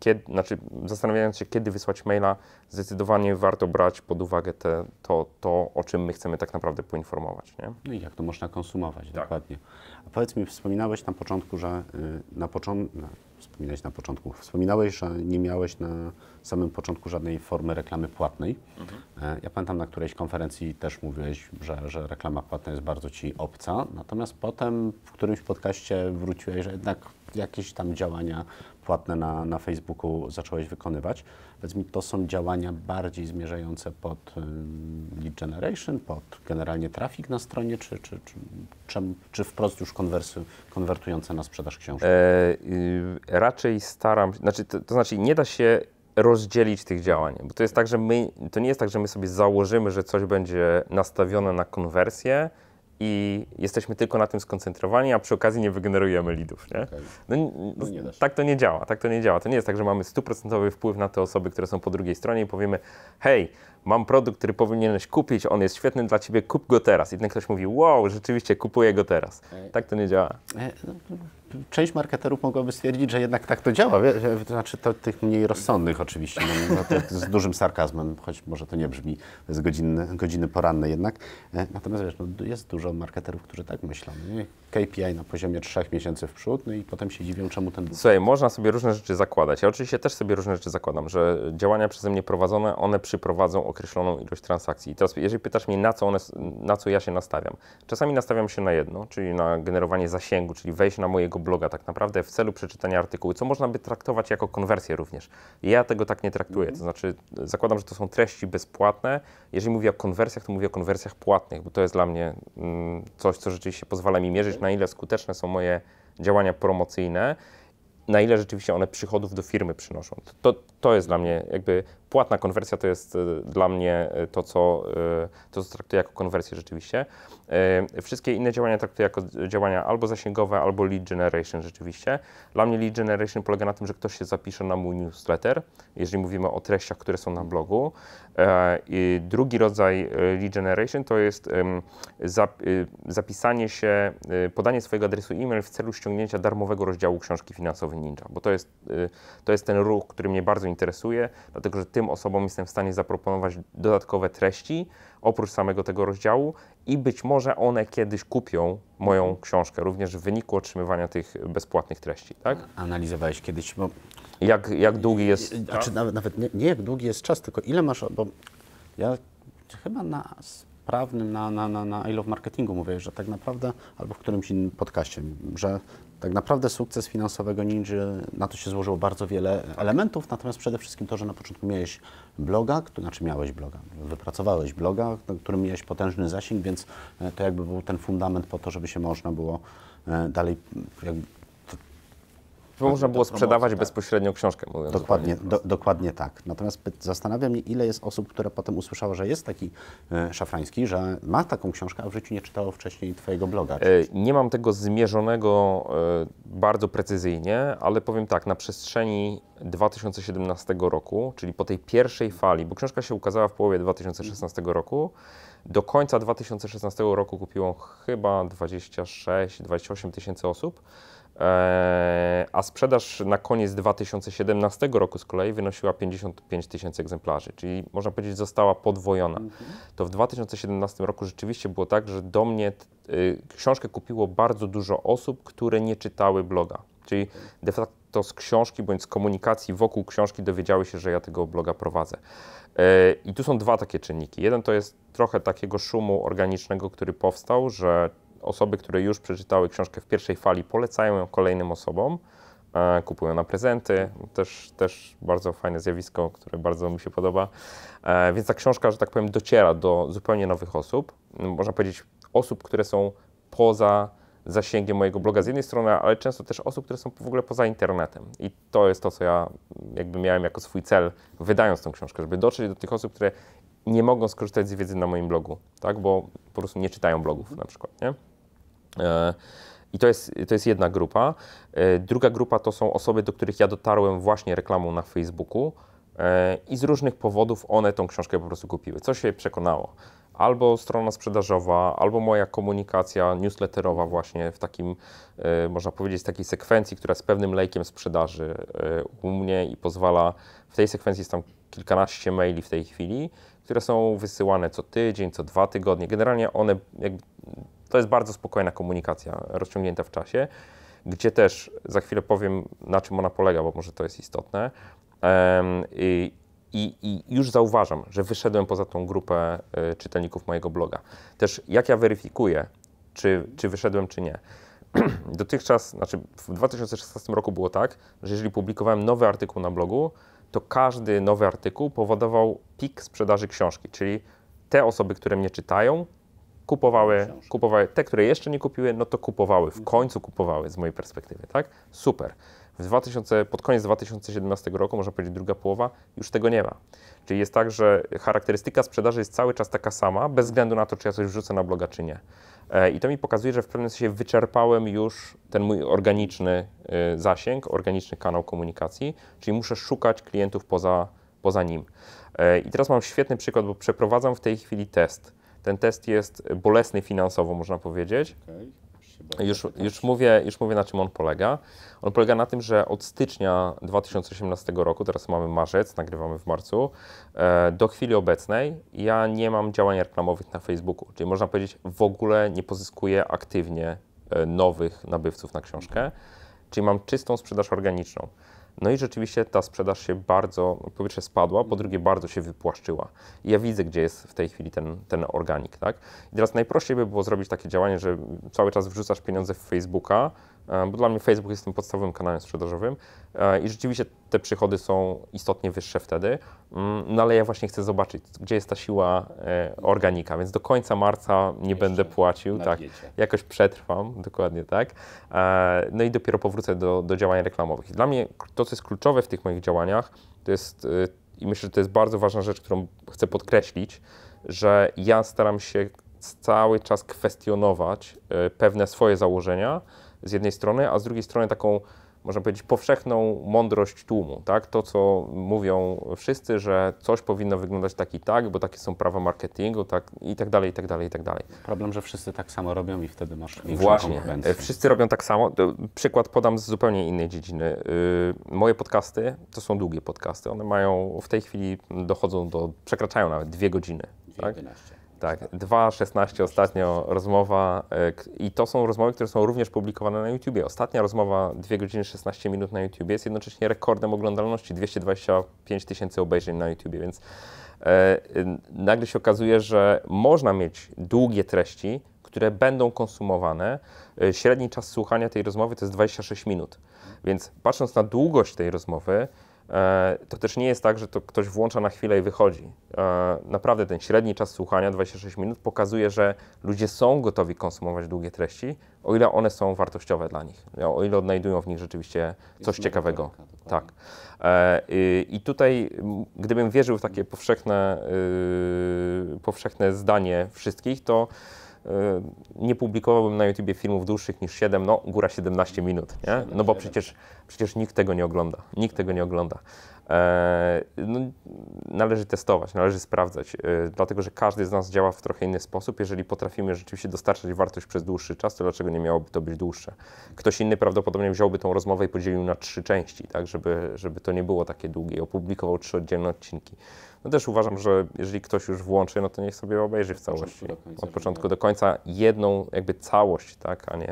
kiedy, znaczy zastanawiając się, kiedy wysłać maila, zdecydowanie warto brać pod uwagę te, to, to, o czym my chcemy tak naprawdę poinformować. Nie? No i jak to można konsumować tak. dokładnie. A powiedz mi, wspominałeś na początku, że y, na początku wspominałeś na początku. Wspominałeś, że nie miałeś na samym początku żadnej formy reklamy płatnej. Mhm. E, ja pamiętam na którejś konferencji też mówiłeś, że, że reklama płatna jest bardzo Ci obca, natomiast potem w którymś podcaście wróciłeś, że jednak jakieś tam działania płatne na, na Facebooku zacząłeś wykonywać. Powiedz mi, to są działania bardziej zmierzające pod lead generation, pod generalnie trafik na stronie, czy, czy, czy, czy, czy wprost już konwersy, konwertujące na sprzedaż książki. E, y, raczej staram się, znaczy, to, to znaczy nie da się rozdzielić tych działań. Bo to jest tak, że my, to nie jest tak, że my sobie założymy, że coś będzie nastawione na konwersję, i jesteśmy tylko na tym skoncentrowani, a przy okazji nie wygenerujemy lidów. Nie? Okay. No, no, nie tak to nie działa, tak to nie działa. To nie jest tak, że mamy stuprocentowy wpływ na te osoby, które są po drugiej stronie i powiemy, hej, mam produkt, który powinieneś kupić, on jest świetny dla ciebie, kup go teraz. I ten ktoś mówi, wow, rzeczywiście kupuję go teraz. Tak to nie działa. E, no, część marketerów mogłaby stwierdzić, że jednak tak to działa. To znaczy to, tych mniej rozsądnych oczywiście, no, no, z dużym sarkazmem, choć może to nie brzmi, to jest godziny, godziny poranne jednak. E, natomiast wiesz, no, jest dużo marketerów, którzy tak myślą. Nie? No KPI na poziomie trzech miesięcy w przód, no i potem się dziwią, czemu ten... Słuchaj, można sobie różne rzeczy zakładać. Ja oczywiście też sobie różne rzeczy zakładam, że działania przeze mnie prowadzone, one przyprowadzą określoną ilość transakcji. I teraz jeżeli pytasz mnie, na co, one, na co ja się nastawiam. Czasami nastawiam się na jedno, czyli na generowanie zasięgu, czyli wejść na mojego bloga tak naprawdę w celu przeczytania artykułu, co można by traktować jako konwersję również. Ja tego tak nie traktuję, mhm. to znaczy zakładam, że to są treści bezpłatne. Jeżeli mówię o konwersjach, to mówię o konwersjach płatnych, bo to jest dla mnie mm, coś, co rzeczywiście pozwala mi mierzyć, na ile skuteczne są moje działania promocyjne na ile rzeczywiście one przychodów do firmy przynoszą. To, to jest dla mnie jakby płatna konwersja to jest y, dla mnie y, to, co, y, to, co traktuję jako konwersję rzeczywiście. Wszystkie inne działania traktuję jako działania albo zasięgowe, albo lead generation rzeczywiście. Dla mnie lead generation polega na tym, że ktoś się zapisze na mój newsletter, jeżeli mówimy o treściach, które są na blogu. E, I drugi rodzaj lead generation to jest zapisanie się, podanie swojego adresu e-mail w celu ściągnięcia darmowego rozdziału książki finansowej Ninja, bo to jest, to jest ten ruch, który mnie bardzo interesuje, dlatego że tym osobom jestem w stanie zaproponować dodatkowe treści oprócz samego tego rozdziału i być może one kiedyś kupią moją mhm. książkę, również w wyniku otrzymywania tych bezpłatnych treści. Tak? Analizowałeś kiedyś, bo... Jak, jak długi jest czas? Znaczy, nawet nie, nie jak długi jest czas, tylko ile masz, bo ja chyba na sprawnym na, na, na, na I Love Marketingu mówię, że tak naprawdę, albo w którymś innym podcaście, że tak naprawdę sukces finansowego Ninja, na to się złożyło bardzo wiele elementów, natomiast przede wszystkim to, że na początku miałeś bloga, to znaczy miałeś bloga, wypracowałeś bloga, na którym miałeś potężny zasięg, więc e, to jakby był ten fundament po to, żeby się można było e, dalej można było sprzedawać tak. bezpośrednio książkę, mówiąc Dokładnie, do, dokładnie tak. Natomiast zastanawiam się, ile jest osób, które potem usłyszało, że jest taki e, Szafrański, że ma taką książkę, a w życiu nie czytało wcześniej twojego bloga. E, nie mam tego zmierzonego e, bardzo precyzyjnie, ale powiem tak, na przestrzeni 2017 roku, czyli po tej pierwszej fali, bo książka się ukazała w połowie 2016 roku, do końca 2016 roku kupiło chyba 26-28 tysięcy osób. E, a sprzedaż na koniec 2017 roku z kolei wynosiła 55 tysięcy egzemplarzy, czyli można powiedzieć została podwojona. Mhm. To w 2017 roku rzeczywiście było tak, że do mnie y, książkę kupiło bardzo dużo osób, które nie czytały bloga. Czyli de facto z książki bądź z komunikacji wokół książki dowiedziały się, że ja tego bloga prowadzę. E, I tu są dwa takie czynniki. Jeden to jest trochę takiego szumu organicznego, który powstał, że osoby, które już przeczytały książkę w pierwszej fali, polecają ją kolejnym osobom, e, kupują na prezenty. Też, też bardzo fajne zjawisko, które bardzo mi się podoba. E, więc ta książka, że tak powiem, dociera do zupełnie nowych osób. Mm, można powiedzieć, osób, które są poza zasięgiem mojego bloga z jednej strony, ale często też osób, które są w ogóle poza internetem. I to jest to, co ja jakby miałem jako swój cel, wydając tą książkę, żeby dotrzeć do tych osób, które nie mogą skorzystać z wiedzy na moim blogu, tak? bo po prostu nie czytają blogów na przykład. Nie? E, I to jest, to jest jedna grupa. E, druga grupa to są osoby, do których ja dotarłem właśnie reklamą na Facebooku e, i z różnych powodów one tą książkę po prostu kupiły. Co się przekonało? Albo strona sprzedażowa, albo moja komunikacja newsletterowa właśnie w takim, można powiedzieć, takiej sekwencji, która jest pewnym lejkiem sprzedaży u mnie i pozwala, w tej sekwencji jest tam kilkanaście maili w tej chwili, które są wysyłane co tydzień, co dwa tygodnie. Generalnie one jakby to jest bardzo spokojna komunikacja, rozciągnięta w czasie, gdzie też za chwilę powiem, na czym ona polega, bo może to jest istotne. I, i, I, już zauważam, że wyszedłem poza tą grupę e, czytelników mojego bloga. Też jak ja weryfikuję, czy, czy wyszedłem, czy nie. Dotychczas, znaczy w 2016 roku było tak, że jeżeli publikowałem nowy artykuł na blogu, to każdy nowy artykuł powodował pik sprzedaży książki, czyli te osoby, które mnie czytają, kupowały, kupowały te, które jeszcze nie kupiły, no to kupowały, w mhm. końcu kupowały z mojej perspektywy, tak? Super. 2000, pod koniec 2017 roku, można powiedzieć druga połowa, już tego nie ma. Czyli jest tak, że charakterystyka sprzedaży jest cały czas taka sama, bez względu na to, czy ja coś wrzucę na bloga, czy nie. E, I to mi pokazuje, że w pewnym sensie wyczerpałem już ten mój organiczny e, zasięg, organiczny kanał komunikacji, czyli muszę szukać klientów poza, poza nim. E, I teraz mam świetny przykład, bo przeprowadzam w tej chwili test ten test jest bolesny finansowo, można powiedzieć. Okay. Już, już, mówię, już mówię, na czym on polega. On polega na tym, że od stycznia 2018 roku, teraz mamy marzec, nagrywamy w marcu, e, do chwili obecnej ja nie mam działań reklamowych na Facebooku. Czyli można powiedzieć, w ogóle nie pozyskuję aktywnie e, nowych nabywców na książkę. Czyli mam czystą sprzedaż organiczną. No i rzeczywiście ta sprzedaż się bardzo, po pierwsze spadła, po drugie bardzo się wypłaszczyła. I ja widzę, gdzie jest w tej chwili ten, ten organik, tak? I teraz najprościej by było zrobić takie działanie, że cały czas wrzucasz pieniądze w Facebooka, E, bo dla mnie Facebook jest tym podstawowym kanałem sprzedażowym e, i rzeczywiście te przychody są istotnie wyższe wtedy, mm, no ale ja właśnie chcę zobaczyć, gdzie jest ta siła e, organika, więc do końca marca nie Jeszcze będę płacił, tak, diecie. jakoś przetrwam, dokładnie tak, no i dopiero powrócę do, do działań reklamowych. Dla mnie to, co jest kluczowe w tych moich działaniach, to jest, i myślę, że to jest bardzo ważna rzecz, którą chcę podkreślić, że ja staram się cały czas kwestionować pewne swoje założenia, z jednej strony, a z drugiej strony taką, można powiedzieć, powszechną mądrość tłumu. Tak? To, co mówią wszyscy, że coś powinno wyglądać tak i tak, bo takie są prawa marketingu tak, i tak dalej, i tak dalej, i tak dalej. Problem, że wszyscy tak samo robią i wtedy masz Właśnie, e, wszyscy robią tak samo. Przykład podam z zupełnie innej dziedziny. Y, moje podcasty to są długie podcasty. One mają, w tej chwili dochodzą do, przekraczają nawet dwie godziny. tak? 11. Tak, 2.16 ostatnio rozmowa e, i to są rozmowy, które są również publikowane na YouTubie. Ostatnia rozmowa 2 godziny 16 minut na YouTubie jest jednocześnie rekordem oglądalności, 225 tysięcy obejrzeń na YouTubie, więc e, nagle się okazuje, że można mieć długie treści, które będą konsumowane. E, średni czas słuchania tej rozmowy to jest 26 minut, więc patrząc na długość tej rozmowy, E, to też nie jest tak, że to ktoś włącza na chwilę i wychodzi. E, naprawdę ten średni czas słuchania, 26 minut, pokazuje, że ludzie są gotowi konsumować długie treści, o ile one są wartościowe dla nich, o ile odnajdują w nich rzeczywiście coś jest ciekawego. Tak. E, I tutaj, gdybym wierzył w takie powszechne, y, powszechne zdanie wszystkich, to Y, nie publikowałbym na YouTubie filmów dłuższych niż 7, no góra 17 minut, nie? No bo przecież, przecież nikt tego nie ogląda, nikt tego nie ogląda. E, no, należy testować, należy sprawdzać, e, dlatego że każdy z nas działa w trochę inny sposób. Jeżeli potrafimy rzeczywiście dostarczać wartość przez dłuższy czas, to dlaczego nie miałoby to być dłuższe? Ktoś inny prawdopodobnie wziąłby tą rozmowę i podzielił na trzy części, tak, żeby, żeby to nie było takie długie i opublikował trzy oddzielne odcinki no też uważam, że jeżeli ktoś już włączy, no to niech sobie obejrzy w całości. Od początku tak. do końca jedną jakby całość, tak, a nie,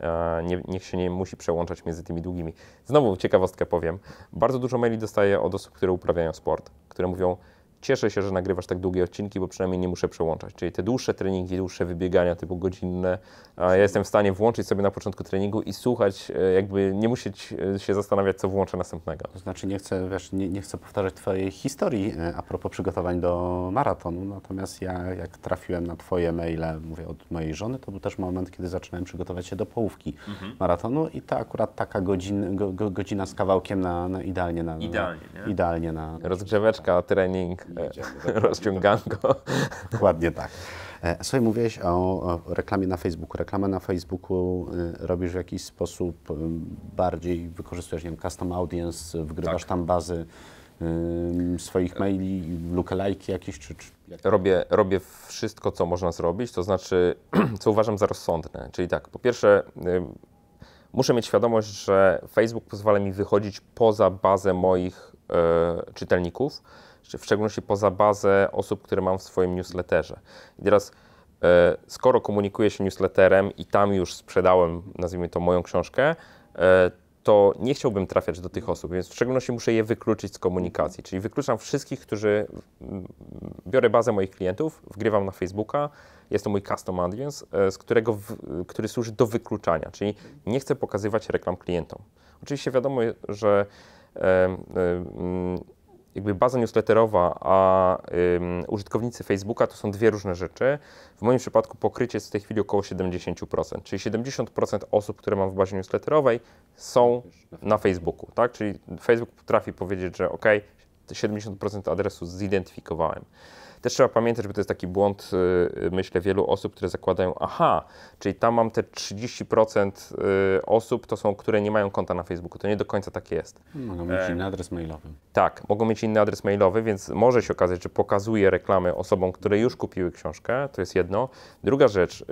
e, nie, niech się nie musi przełączać między tymi długimi. Znowu ciekawostkę powiem. Bardzo dużo maili dostaję od osób, które uprawiają sport, które mówią, Cieszę się, że nagrywasz tak długie odcinki, bo przynajmniej nie muszę przełączać. Czyli te dłuższe treningi, dłuższe wybiegania typu godzinne, ja jestem w stanie włączyć sobie na początku treningu i słuchać, e, jakby nie musieć e, się zastanawiać, co włączę następnego. znaczy nie chcę, wiesz, nie, nie chcę powtarzać Twojej historii e, a propos przygotowań do maratonu, natomiast ja jak trafiłem na Twoje maile, mówię od mojej żony, to był też moment, kiedy zaczynałem przygotować się do połówki mhm. maratonu i to akurat taka godzin, go, godzina z kawałkiem na, na idealnie na... Idealnie, nie? Idealnie na... Rozgrzeweczka, trening, E, go, Dokładnie tak. E, słuchaj, mówiłeś o, reklamie na Facebooku. Reklama na Facebooku e, robisz w jakiś sposób bardziej, wykorzystujesz nie wiem, custom audience, wgrywasz tak. tam bazy swoich maili, lookalike jakieś? Czy, czy jak robię, robię wszystko, co można zrobić, to znaczy, co uważam za rozsądne. Czyli tak, po pierwsze... Y, muszę mieć świadomość, że Facebook pozwala mi wychodzić poza bazę moich y, czytelników, w szczególności poza bazę osób, które mam w swoim newsletterze. I teraz, e, skoro komunikuję się newsletterem i tam już sprzedałem, nazwijmy to, moją książkę, e, to nie chciałbym trafiać do tych osób, więc w szczególności muszę je wykluczyć z komunikacji. Czyli wykluczam wszystkich, którzy mm, biorę bazę moich klientów, wgrywam na Facebooka, jest to mój custom audience, e, z którego, w, który służy do wykluczania, czyli nie chcę pokazywać reklam klientom. Oczywiście wiadomo, że e, e, mm, jakby baza newsletterowa, a ym, użytkownicy Facebooka to są dwie różne rzeczy. W moim przypadku pokrycie jest w tej chwili około 70%, czyli 70% osób, które mam w bazie newsletterowej są na Facebooku, tak? Czyli Facebook potrafi powiedzieć, że ok, 70% adresu zidentyfikowałem. Też trzeba pamiętać, bo to jest taki błąd, y, y, myślę, wielu osób, które zakładają, aha, czyli tam mam te 30% y, osób, to są, które nie mają konta na Facebooku. To nie do końca tak jest. Mogą mieć e. inny adres mailowy. Tak, mogą mieć inny adres mailowy, więc może się okazać, że pokazuje reklamy osobom, które już kupiły książkę. To jest jedno. Druga rzecz,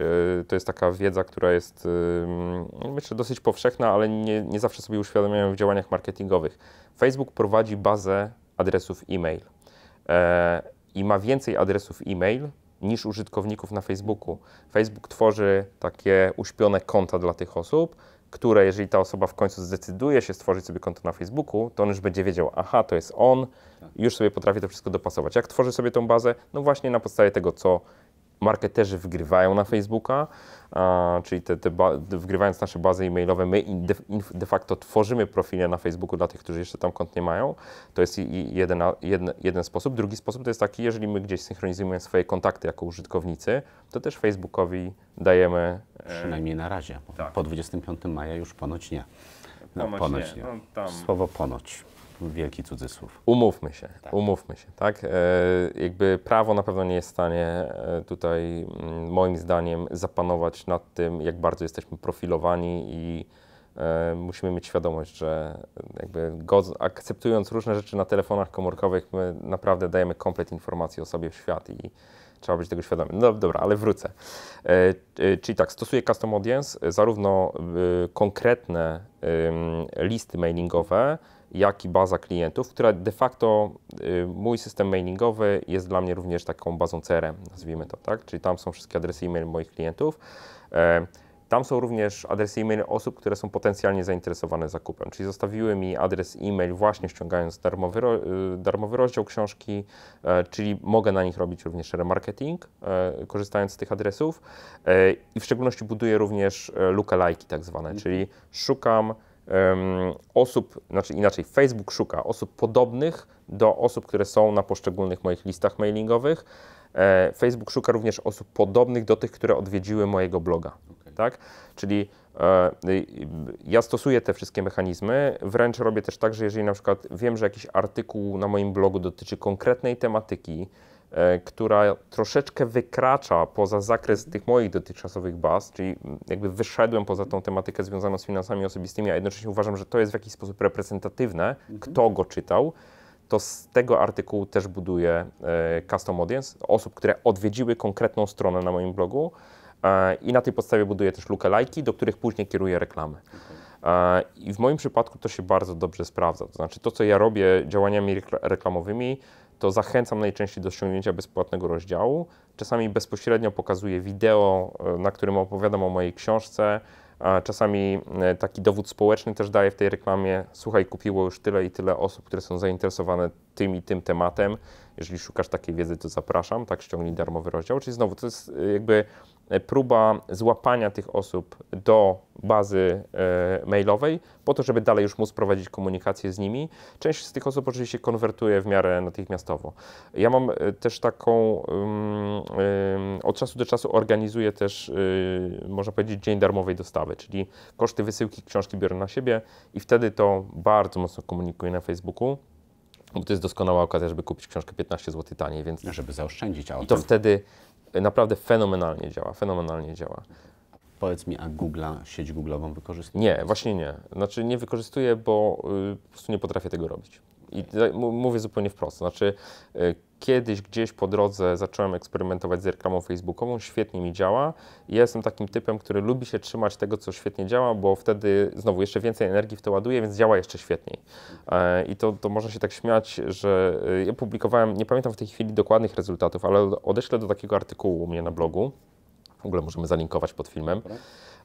to jest taka wiedza, która jest, mm, myślę, dosyć powszechna, ale nie, nie zawsze sobie uświadamiają w działaniach marketingowych. Facebook prowadzi bazę adresów e-mail. e mail i ma więcej adresów e-mail niż użytkowników na Facebooku. Facebook tworzy takie uśpione konta dla tych osób, które jeżeli ta osoba w końcu zdecyduje się stworzyć sobie konto na Facebooku, to on już będzie wiedział, aha, to jest on, tak. już sobie potrafi to wszystko dopasować. Jak tworzy sobie tą bazę? No właśnie na podstawie tego, co Marketerzy wgrywają na Facebooka, a, czyli te, te wgrywając nasze bazy e-mailowe, my de, de, facto tworzymy profile na Facebooku dla tych, którzy jeszcze tam kont nie mają. To jest jeden, jeden, jeden sposób. Drugi sposób to jest taki, jeżeli my gdzieś synchronizujemy swoje kontakty jako użytkownicy, to też Facebookowi dajemy. E, Przynajmniej na razie. Tak. Po 25 maja już ponoć nie. No, ponoć, ponoć nie. nie. No, Słowo ponoć wielki cudzysłów. Umówmy się, tak. umówmy się, tak? E, jakby prawo na pewno nie jest w stanie e, tutaj mm, moim zdaniem zapanować nad tym, jak bardzo jesteśmy profilowani i e, musimy mieć świadomość, że e, jakby akceptując różne rzeczy na telefonach komórkowych, my naprawdę dajemy komplet informacji o sobie w świat i trzeba być tego świadomy. No dobra, ale wrócę. E, e czyli tak, stosuję custom audience, zarówno konkretne listy mailingowe, jak i baza klientów, która de facto y, mój system mailingowy jest dla mnie również taką bazą CRM, nazwijmy to tak, czyli tam są wszystkie adresy e-mail moich klientów. E, tam są również adresy e-mail osób, które są potencjalnie zainteresowane zakupem, czyli zostawiły mi adres e-mail właśnie ściągając darmowy, y, darmowy rozdział książki, e, czyli mogę na nich robić również remarketing, e, korzystając z tych adresów i w szczególności buduję również lookalike'i tak zwane, mhm. czyli szukam osób, znaczy inaczej, Facebook szuka osób podobnych do osób, które są na poszczególnych moich listach mailingowych. E, Facebook szuka również osób podobnych do tych, które odwiedziły mojego bloga. Okay. Tak? Czyli e, y, y, ja stosuję te wszystkie mechanizmy, wręcz robię też tak, że jeżeli na przykład wiem, że jakiś artykuł na moim blogu dotyczy konkretnej tematyki, E, która troszeczkę wykracza poza zakres tych moich dotychczasowych baz, czyli jakby wyszedłem poza tą tematykę związaną z finansami osobistymi, a jednocześnie uważam, że to jest w jakiś sposób reprezentatywne, mhm. kto go czytał, to z tego artykułu też buduję e, custom audience, osób, które odwiedziły konkretną stronę na moim blogu e, i na tej podstawie buduję też lajki, do których później kieruję reklamy. I w moim przypadku to się bardzo dobrze sprawdza. To znaczy, to co ja robię działaniami reklamowymi, to zachęcam najczęściej do ściągnięcia bezpłatnego rozdziału. Czasami bezpośrednio pokazuję wideo, e, na którym opowiadam o mojej książce. Czasami e, taki dowód społeczny też daję w tej reklamie. Słuchaj, kupiło już tyle i tyle osób, które są zainteresowane tym i tym tematem. Jeżeli szukasz takiej wiedzy, to zapraszam, tak ściągnij darmowy rozdział. Czyli znowu to jest e, jakby e, próba złapania tych osób do bazy e, mailowej, po to, żeby dalej już móc prowadzić komunikację z nimi. Część z tych osób oczywiście konwertuje w miarę natychmiastowo. Ja mam e, też taką, mm, od czasu do czasu organizuję też, można powiedzieć, dzień darmowej dostawy, czyli koszty wysyłki książki biorę na siebie i wtedy to bardzo mocno komunikuję na Facebooku. Bo to jest doskonała okazja, żeby kupić książkę 15 zł taniej, więc... No, żeby zaoszczędzić auto. I to wtedy naprawdę fenomenalnie działa, fenomenalnie działa. Powiedz mi, a Google'a, sieć Google'ową wykorzystujesz? Nie, właśnie nie. Znaczy nie wykorzystuję, bo y, po prostu nie potrafię tego robić. I tak, mówię zupełnie wprost, znaczy y, kiedyś gdzieś po drodze zacząłem eksperymentować z reklamą facebookową, świetnie mi działa i ja jestem takim typem, który lubi się trzymać tego, co świetnie działa, bo wtedy znowu jeszcze więcej energii w to ładuje, więc działa jeszcze świetniej. E, I to, to można się tak śmiać, że y, ja publikowałem, nie pamiętam w tej chwili dokładnych rezultatów, ale odeślę do takiego artykułu u mnie na blogu, w ogóle możemy zalinkować pod filmem.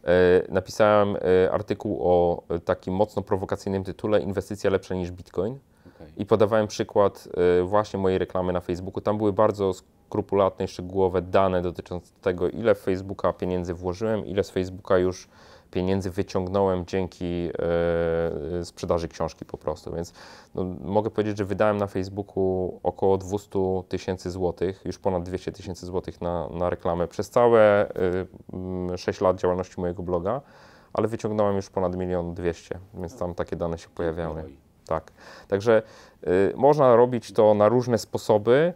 E, napisałem y, artykuł o takim mocno prowokacyjnym tytule Inwestycja lepsza niż Bitcoin. Okay. I podawałem przykład y, właśnie mojej reklamy na Facebooku. Tam były bardzo skrupulatne szczegółowe dane dotyczące tego, ile Facebooka pieniędzy włożyłem, ile z Facebooka już pieniędzy wyciągnąłem dzięki y, y, sprzedaży książki po prostu. Więc no, mogę powiedzieć, że wydałem na Facebooku około 200 tysięcy złotych, już ponad 200 tysięcy złotych na, na reklamę przez całe y, 6 mm, lat działalności mojego bloga, ale wyciągnąłem już ponad milion dwieście, więc tam takie dane się pojawiały. Tak. Także y, można robić to na różne sposoby.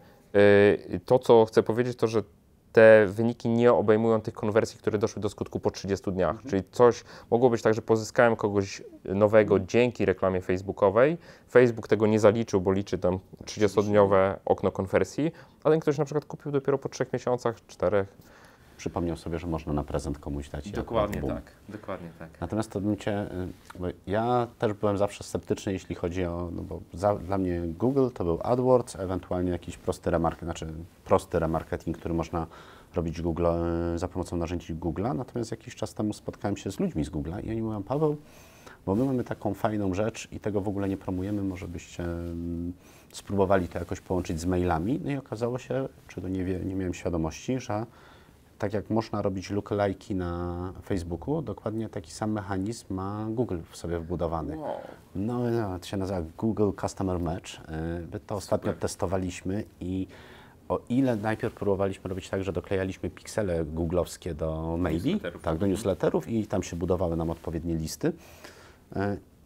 Y, to, co chcę powiedzieć, to, że te wyniki nie obejmują tych konwersji, które doszły do skutku po 30 dniach. Mhm. Czyli coś mogło być tak, że pozyskałem kogoś nowego mhm. dzięki reklamie facebookowej. Facebook tego nie zaliczył, bo liczy tam 30-dniowe okno konwersji, a ten ktoś na przykład kupił dopiero po 3 miesiącach, 4 przypomniał sobie, że można na prezent komuś dać. Dokładnie tak, dokładnie tak. Natomiast to bym cię, y, ja też byłem zawsze sceptyczny, jeśli chodzi o, no bo za, dla mnie Google to był AdWords, ewentualnie jakiś prosty remarketing, znaczy prosty remarketing, który można robić Google, y, za pomocą narzędzi Google'a, natomiast jakiś czas temu spotkałem się z ludźmi z Google'a i oni mówią, Paweł, bo my mamy taką fajną rzecz i tego w ogóle nie promujemy, może byście mm, spróbowali to jakoś połączyć z mailami. No i okazało się, czego nie, wie, nie miałem świadomości, że tak jak można robić lookalike'i na Facebooku, dokładnie taki sam mechanizm ma Google w sobie wbudowany. No, no, no to się nazywa Google Customer Match. Y, my to ostatnio Super. testowaliśmy i o ile najpierw próbowaliśmy robić tak, że doklejaliśmy piksele googlowskie do maili, tak, do newsletterów i tam się budowały nam odpowiednie listy y,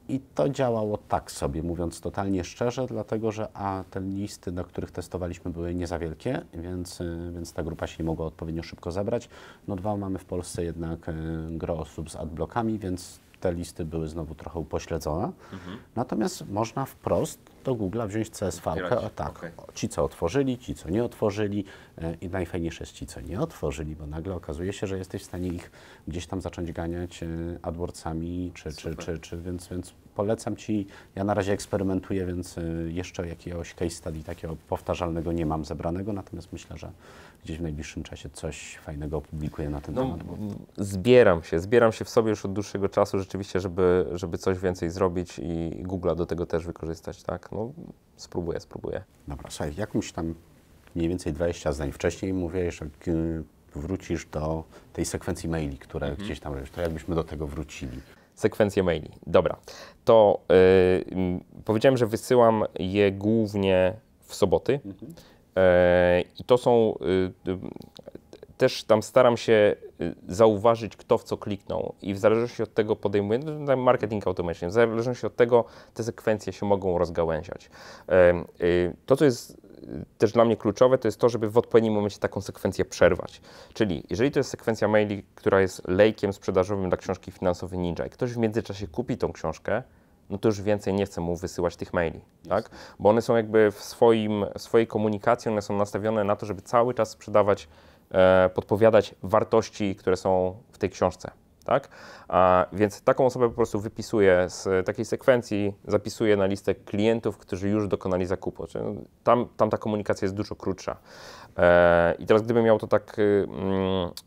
i to działało tak sobie, mówiąc totalnie szczerze, dlatego że a te listy, na których testowaliśmy, były nie za wielkie, więc, y, więc ta grupa się nie mogła odpowiednio szybko zebrać. No dwa, mamy w Polsce jednak y, gro osób z adblockami, więc te listy były znowu trochę upośledzone. Mhm. Natomiast można wprost do Google'a wziąć CSV. -kę. Tak, okay. ci co otworzyli, ci co nie otworzyli e, i najfajniejsze jest ci co nie otworzyli, bo nagle okazuje się, że jesteś w stanie ich gdzieś tam zacząć ganiać e, AdWordsami, czy, czy, czy, czy, więc, więc polecam ci. Ja na razie eksperymentuję, więc e, jeszcze jakiegoś case study takiego powtarzalnego nie mam zebranego, natomiast myślę, że, gdzieś w najbliższym czasie coś fajnego opublikuję na ten no, temat? Bo... Zbieram się, zbieram się w sobie już od dłuższego czasu rzeczywiście, żeby, żeby coś więcej zrobić i Google'a do tego też wykorzystać, tak? No, spróbuję, spróbuję. Dobra, słuchaj, jakąś tam mniej więcej 20 zdań wcześniej mówiłeś, jak wrócisz do tej sekwencji maili, które mhm. gdzieś tam robisz, to jakbyśmy do tego wrócili Sekwencje maili. Dobra, to yy, powiedziałem, że wysyłam je głównie w soboty. Mhm. E, I to są y, y, też tam staram się y, zauważyć, kto w co kliknął i w zależności od tego podejmuję no, marketing automation, w zależności od tego te sekwencje się mogą rozgałęziać. To, co jest też dla mnie kluczowe, to jest to, żeby w odpowiednim momencie taką sekwencję przerwać. Czyli jeżeli to jest sekwencja maili, która jest lejkiem sprzedażowym dla książki finansowej Ninja i ktoś w międzyczasie kupi tą książkę, no to już więcej nie chcę mu wysyłać tych maili, yes. tak? Bo one są jakby w, swoim, w swojej komunikacji, one są nastawione na to, żeby cały czas sprzedawać, e, podpowiadać wartości, które są w tej książce, tak? A, więc taką osobę po prostu wypisuję z takiej sekwencji, zapisuję na listę klientów, którzy już dokonali zakupu. Czyli znaczy, tam, tam ta komunikacja jest dużo krótsza. E, I teraz gdybym miał to tak y,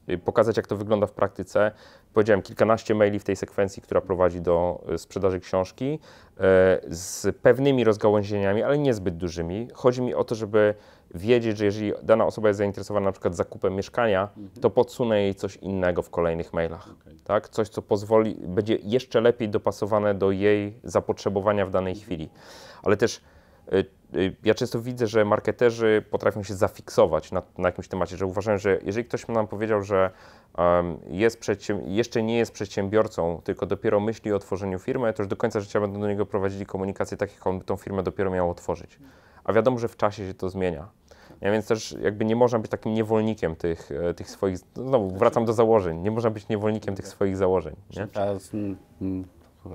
mm, pokazać, jak to wygląda w praktyce, powiedziałem kilkanaście maili w tej sekwencji, która prowadzi do y, sprzedaży książki e, z pewnymi rozgałęzieniami, ale niezbyt dużymi. Chodzi mi o to, żeby wiedzieć, że jeżeli dana osoba jest zainteresowana na przykład zakupem mieszkania, to mhm. podsunę jej coś innego w kolejnych mailach. Tak? Coś, co pozwoli, będzie jeszcze lepiej dopasowane do jej zapotrzebowania w danej mhm. chwili. Ale też Y, y, ja często widzę, że marketerzy potrafią się zafiksować na, na jakimś temacie, że uważają, że jeżeli ktoś nam powiedział, że um, jest jeszcze nie jest przedsiębiorcą, tylko dopiero myśli o tworzeniu firmy, to już do końca życia będą do niego prowadzili komunikację tak, jak on by tą firmę dopiero miał otworzyć. A wiadomo, że w czasie się to zmienia. Ja więc też jakby nie można być takim niewolnikiem tych, e, tych swoich, znowu wracam do założeń, nie można być niewolnikiem tych swoich założeń. Nie?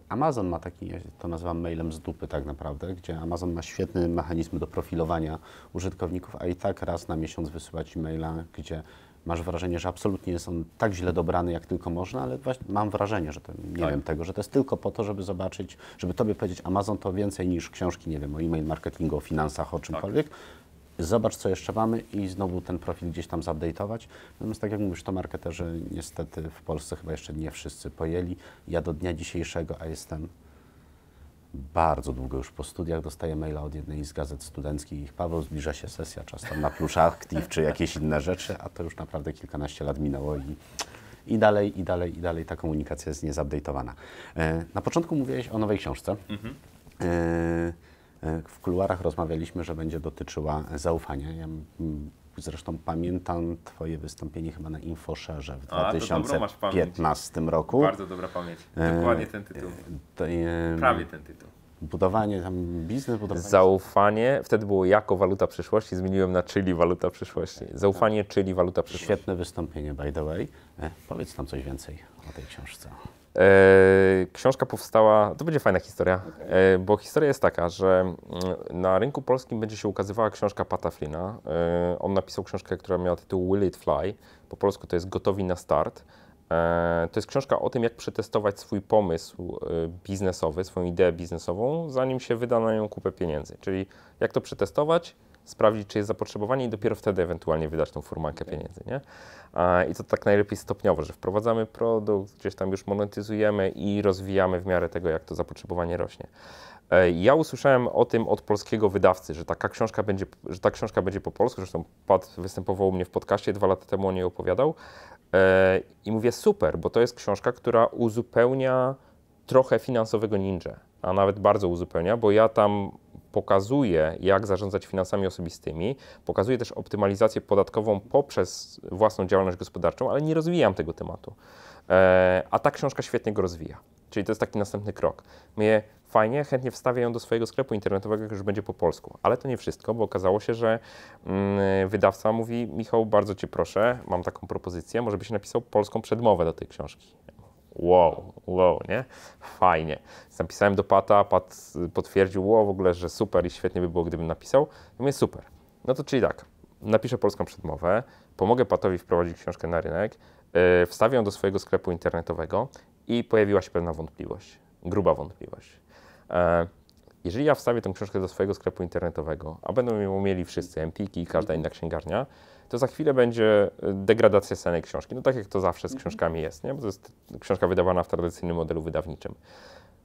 Amazon ma taki, ja to nazywam mailem z dupy tak naprawdę, gdzie Amazon ma świetny mechanizm do profilowania użytkowników, a i tak raz na miesiąc wysyłać maila, gdzie masz wrażenie, że absolutnie jest on tak źle dobrany, jak tylko można, ale właśnie mam wrażenie, że to, nie tak. wiem tego, że to jest tylko po to, żeby zobaczyć, żeby tobie powiedzieć, Amazon to więcej niż książki, nie wiem, o e-mail marketingu, o finansach, o tak. czymkolwiek, tak zobacz, co jeszcze mamy i znowu ten profil gdzieś tam zupdate'ować. Natomiast tak jak mówisz, to marketerzy niestety w Polsce chyba jeszcze nie wszyscy pojęli. Ja do dnia dzisiejszego, a jestem bardzo długo już po studiach, dostaję maila od jednej z gazet studenckich. Paweł, zbliża się sesja, czas tam na plusz aktyw czy jakieś inne rzeczy, a to już naprawdę kilkanaście lat minęło i i dalej, i dalej, i dalej ta komunikacja jest niezupdate'owana. E, na początku mówiłeś o nowej książce. Mhm. E, E, w kuluarach rozmawialiśmy, że będzie dotyczyła zaufania. Ja mm, zresztą pamiętam Twoje wystąpienie chyba na Infoszerze w A, 2015 roku. Bardzo dobra pamięć. Dokładnie ten tytuł. E, to, e, Prawie ten tytuł. Budowanie tam biznes, budowanie... Zaufanie, wtedy było jako waluta przyszłości, zmieniłem na czyli waluta przyszłości. Zaufanie, czyli waluta przyszłości. Świetne wystąpienie, by the way. E, powiedz nam coś więcej o tej książce. E, książka powstała, to będzie fajna historia, e, bo historia jest taka, że mm, na rynku polskim będzie się ukazywała książka Pata Flina. E, on napisał książkę, która miała tytuł Will It Fly, po polsku to jest Gotowi na start. To jest książka o tym, jak przetestować swój pomysł biznesowy, swoją ideę biznesową, zanim się wyda na nią kupę pieniędzy. Czyli jak to przetestować, sprawdzić, czy jest zapotrzebowanie i dopiero wtedy ewentualnie wydać tą furmankę pieniędzy, nie? I to tak najlepiej stopniowo, że wprowadzamy produkt, gdzieś tam już monetyzujemy i rozwijamy w miarę tego, jak to zapotrzebowanie rośnie. E, ja usłyszałem o tym od polskiego wydawcy, że taka książka będzie, że ta książka będzie po polsku. Zresztą Pat występował u mnie w podcaście, dwa lata temu o niej opowiadał. E, I mówię super, bo to jest książka, która uzupełnia trochę finansowego ninja, a nawet bardzo uzupełnia, bo ja tam pokazuje, jak zarządzać finansami osobistymi, pokazuje też optymalizację podatkową poprzez własną działalność gospodarczą, ale nie rozwijam tego tematu. E, a ta książka świetnie go rozwija. Czyli to jest taki następny krok. Mnie fajnie, chętnie wstawię ją do swojego sklepu internetowego, jak już będzie po polsku. Ale to nie wszystko, bo okazało się, że mm, wydawca mówi: Michał, bardzo cię proszę, mam taką propozycję, może byś napisał polską przedmowę do tej książki wow, wow, nie? Fajnie. Napisałem do Pata, Pat potwierdził, wow, w ogóle, że super i świetnie by było, gdybym napisał. I mówię, super. No to czyli tak, napiszę polską przedmowę, pomogę Patowi wprowadzić książkę na rynek, yy, wstawię ją do swojego sklepu internetowego i pojawiła się pewna wątpliwość, gruba wątpliwość. Yy, jeżeli ja wstawię tę książkę do swojego sklepu internetowego, a będą ją mieli wszyscy, Empiki i każda inna księgarnia, to za chwilę będzie e, degradacja sceny książki. No tak jak to zawsze z mhm. książkami jest, nie? bo to jest książka wydawana w tradycyjnym modelu wydawniczym.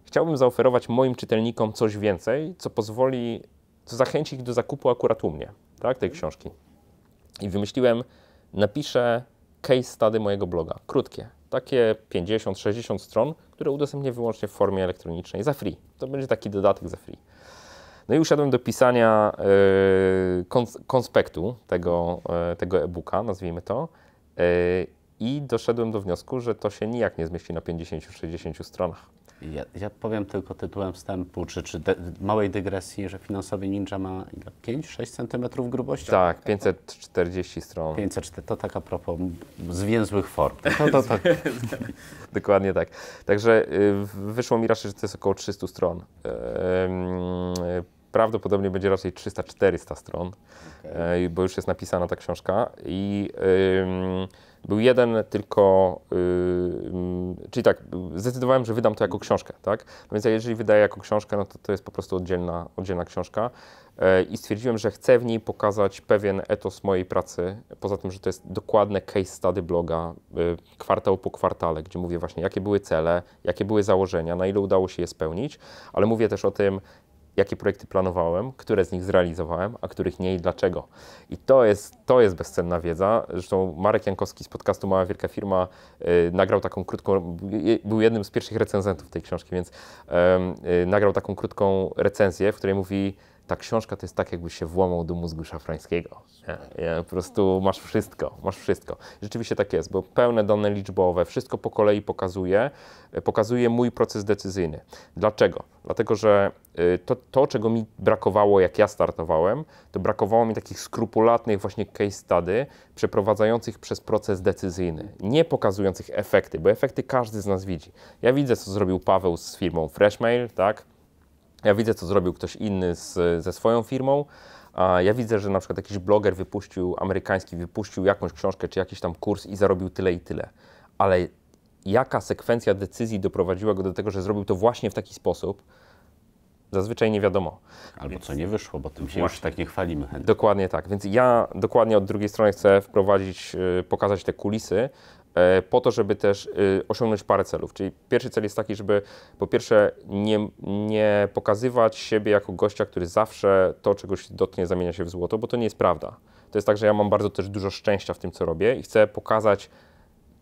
Chciałbym zaoferować moim czytelnikom coś więcej, co pozwoli, co zachęci ich do zakupu akurat u mnie, tak, tej mhm. książki. I wymyśliłem, napiszę case study mojego bloga, krótkie, takie 50-60 stron, które udostępnię wyłącznie w formie elektronicznej za free. To będzie taki dodatek za free. No i usiadłem do pisania e, konspektu tego, e, tego e-booka, nazwijmy to, e, i doszedłem do wniosku, że to się nijak nie zmieści na 50-60 stronach. Ja, ja, powiem tylko tytułem wstępu, czy, czy de, małej dygresji, że finansowy ninja ma 5-6 cm grubości? Tak, 540 stron. 504, to tak a propos zwięzłych form. To, to, to. Dokładnie tak. Także y, wyszło mi raczej, że to jest około 300 stron. Y, y, prawdopodobnie będzie raczej 300-400 stron, okay. E, bo już jest napisana ta książka. I y, był jeden tylko, y, czyli tak, zdecydowałem, że wydam to jako książkę, tak? No więc jeżeli wydaję jako książkę, no to to jest po prostu oddzielna, oddzielna książka. E, I stwierdziłem, że chcę w niej pokazać pewien etos mojej pracy, poza tym, że to jest dokładne case study bloga, y, kwartał po kwartale, gdzie mówię właśnie, jakie były cele, jakie były założenia, na ile udało się je spełnić, ale mówię też o tym, jakie projekty planowałem, które z nich zrealizowałem, a których nie i dlaczego. I to jest, to jest bezcenna wiedza. Zresztą Marek Jankowski z podcastu Mała Wielka Firma yy, nagrał taką krótką, był jednym z pierwszych recenzentów tej książki, więc yy, nagrał taką krótką recenzję, w której mówi, ta książka to jest tak, jakby się włamał do mózgu szafrańskiego. Nie, po prostu masz wszystko, masz wszystko. Rzeczywiście tak jest, bo pełne dane liczbowe, wszystko po kolei pokazuje, pokazuje mój proces decyzyjny. Dlaczego? Dlatego, że y, to, to, czego mi brakowało, jak ja startowałem, to brakowało mi takich skrupulatnych właśnie case study przeprowadzających przez proces decyzyjny, nie pokazujących efekty, bo efekty każdy z nas widzi. Ja widzę, co zrobił Paweł z firmą Freshmail, tak? Ja widzę, co zrobił ktoś inny z, ze swoją firmą. Ja widzę, że na przykład jakiś bloger wypuścił, amerykański wypuścił jakąś książkę czy jakiś tam kurs i zarobił tyle i tyle. Ale jaka sekwencja decyzji doprowadziła go do tego, że zrobił to właśnie w taki sposób, zazwyczaj nie wiadomo. Albo Więc... co nie wyszło, bo tym się już tak nie chwalimy. Dokładnie tak. Więc ja dokładnie od drugiej strony chcę wprowadzić, y, pokazać te kulisy, E, po to, żeby też y, osiągnąć parę celów. Czyli pierwszy cel jest taki, żeby po pierwsze nie, nie pokazywać siebie jako gościa, który zawsze to, czegoś dotknie, zamienia się w złoto, bo to nie jest prawda. To jest tak, że ja mam bardzo też dużo szczęścia w tym, co robię i chcę pokazać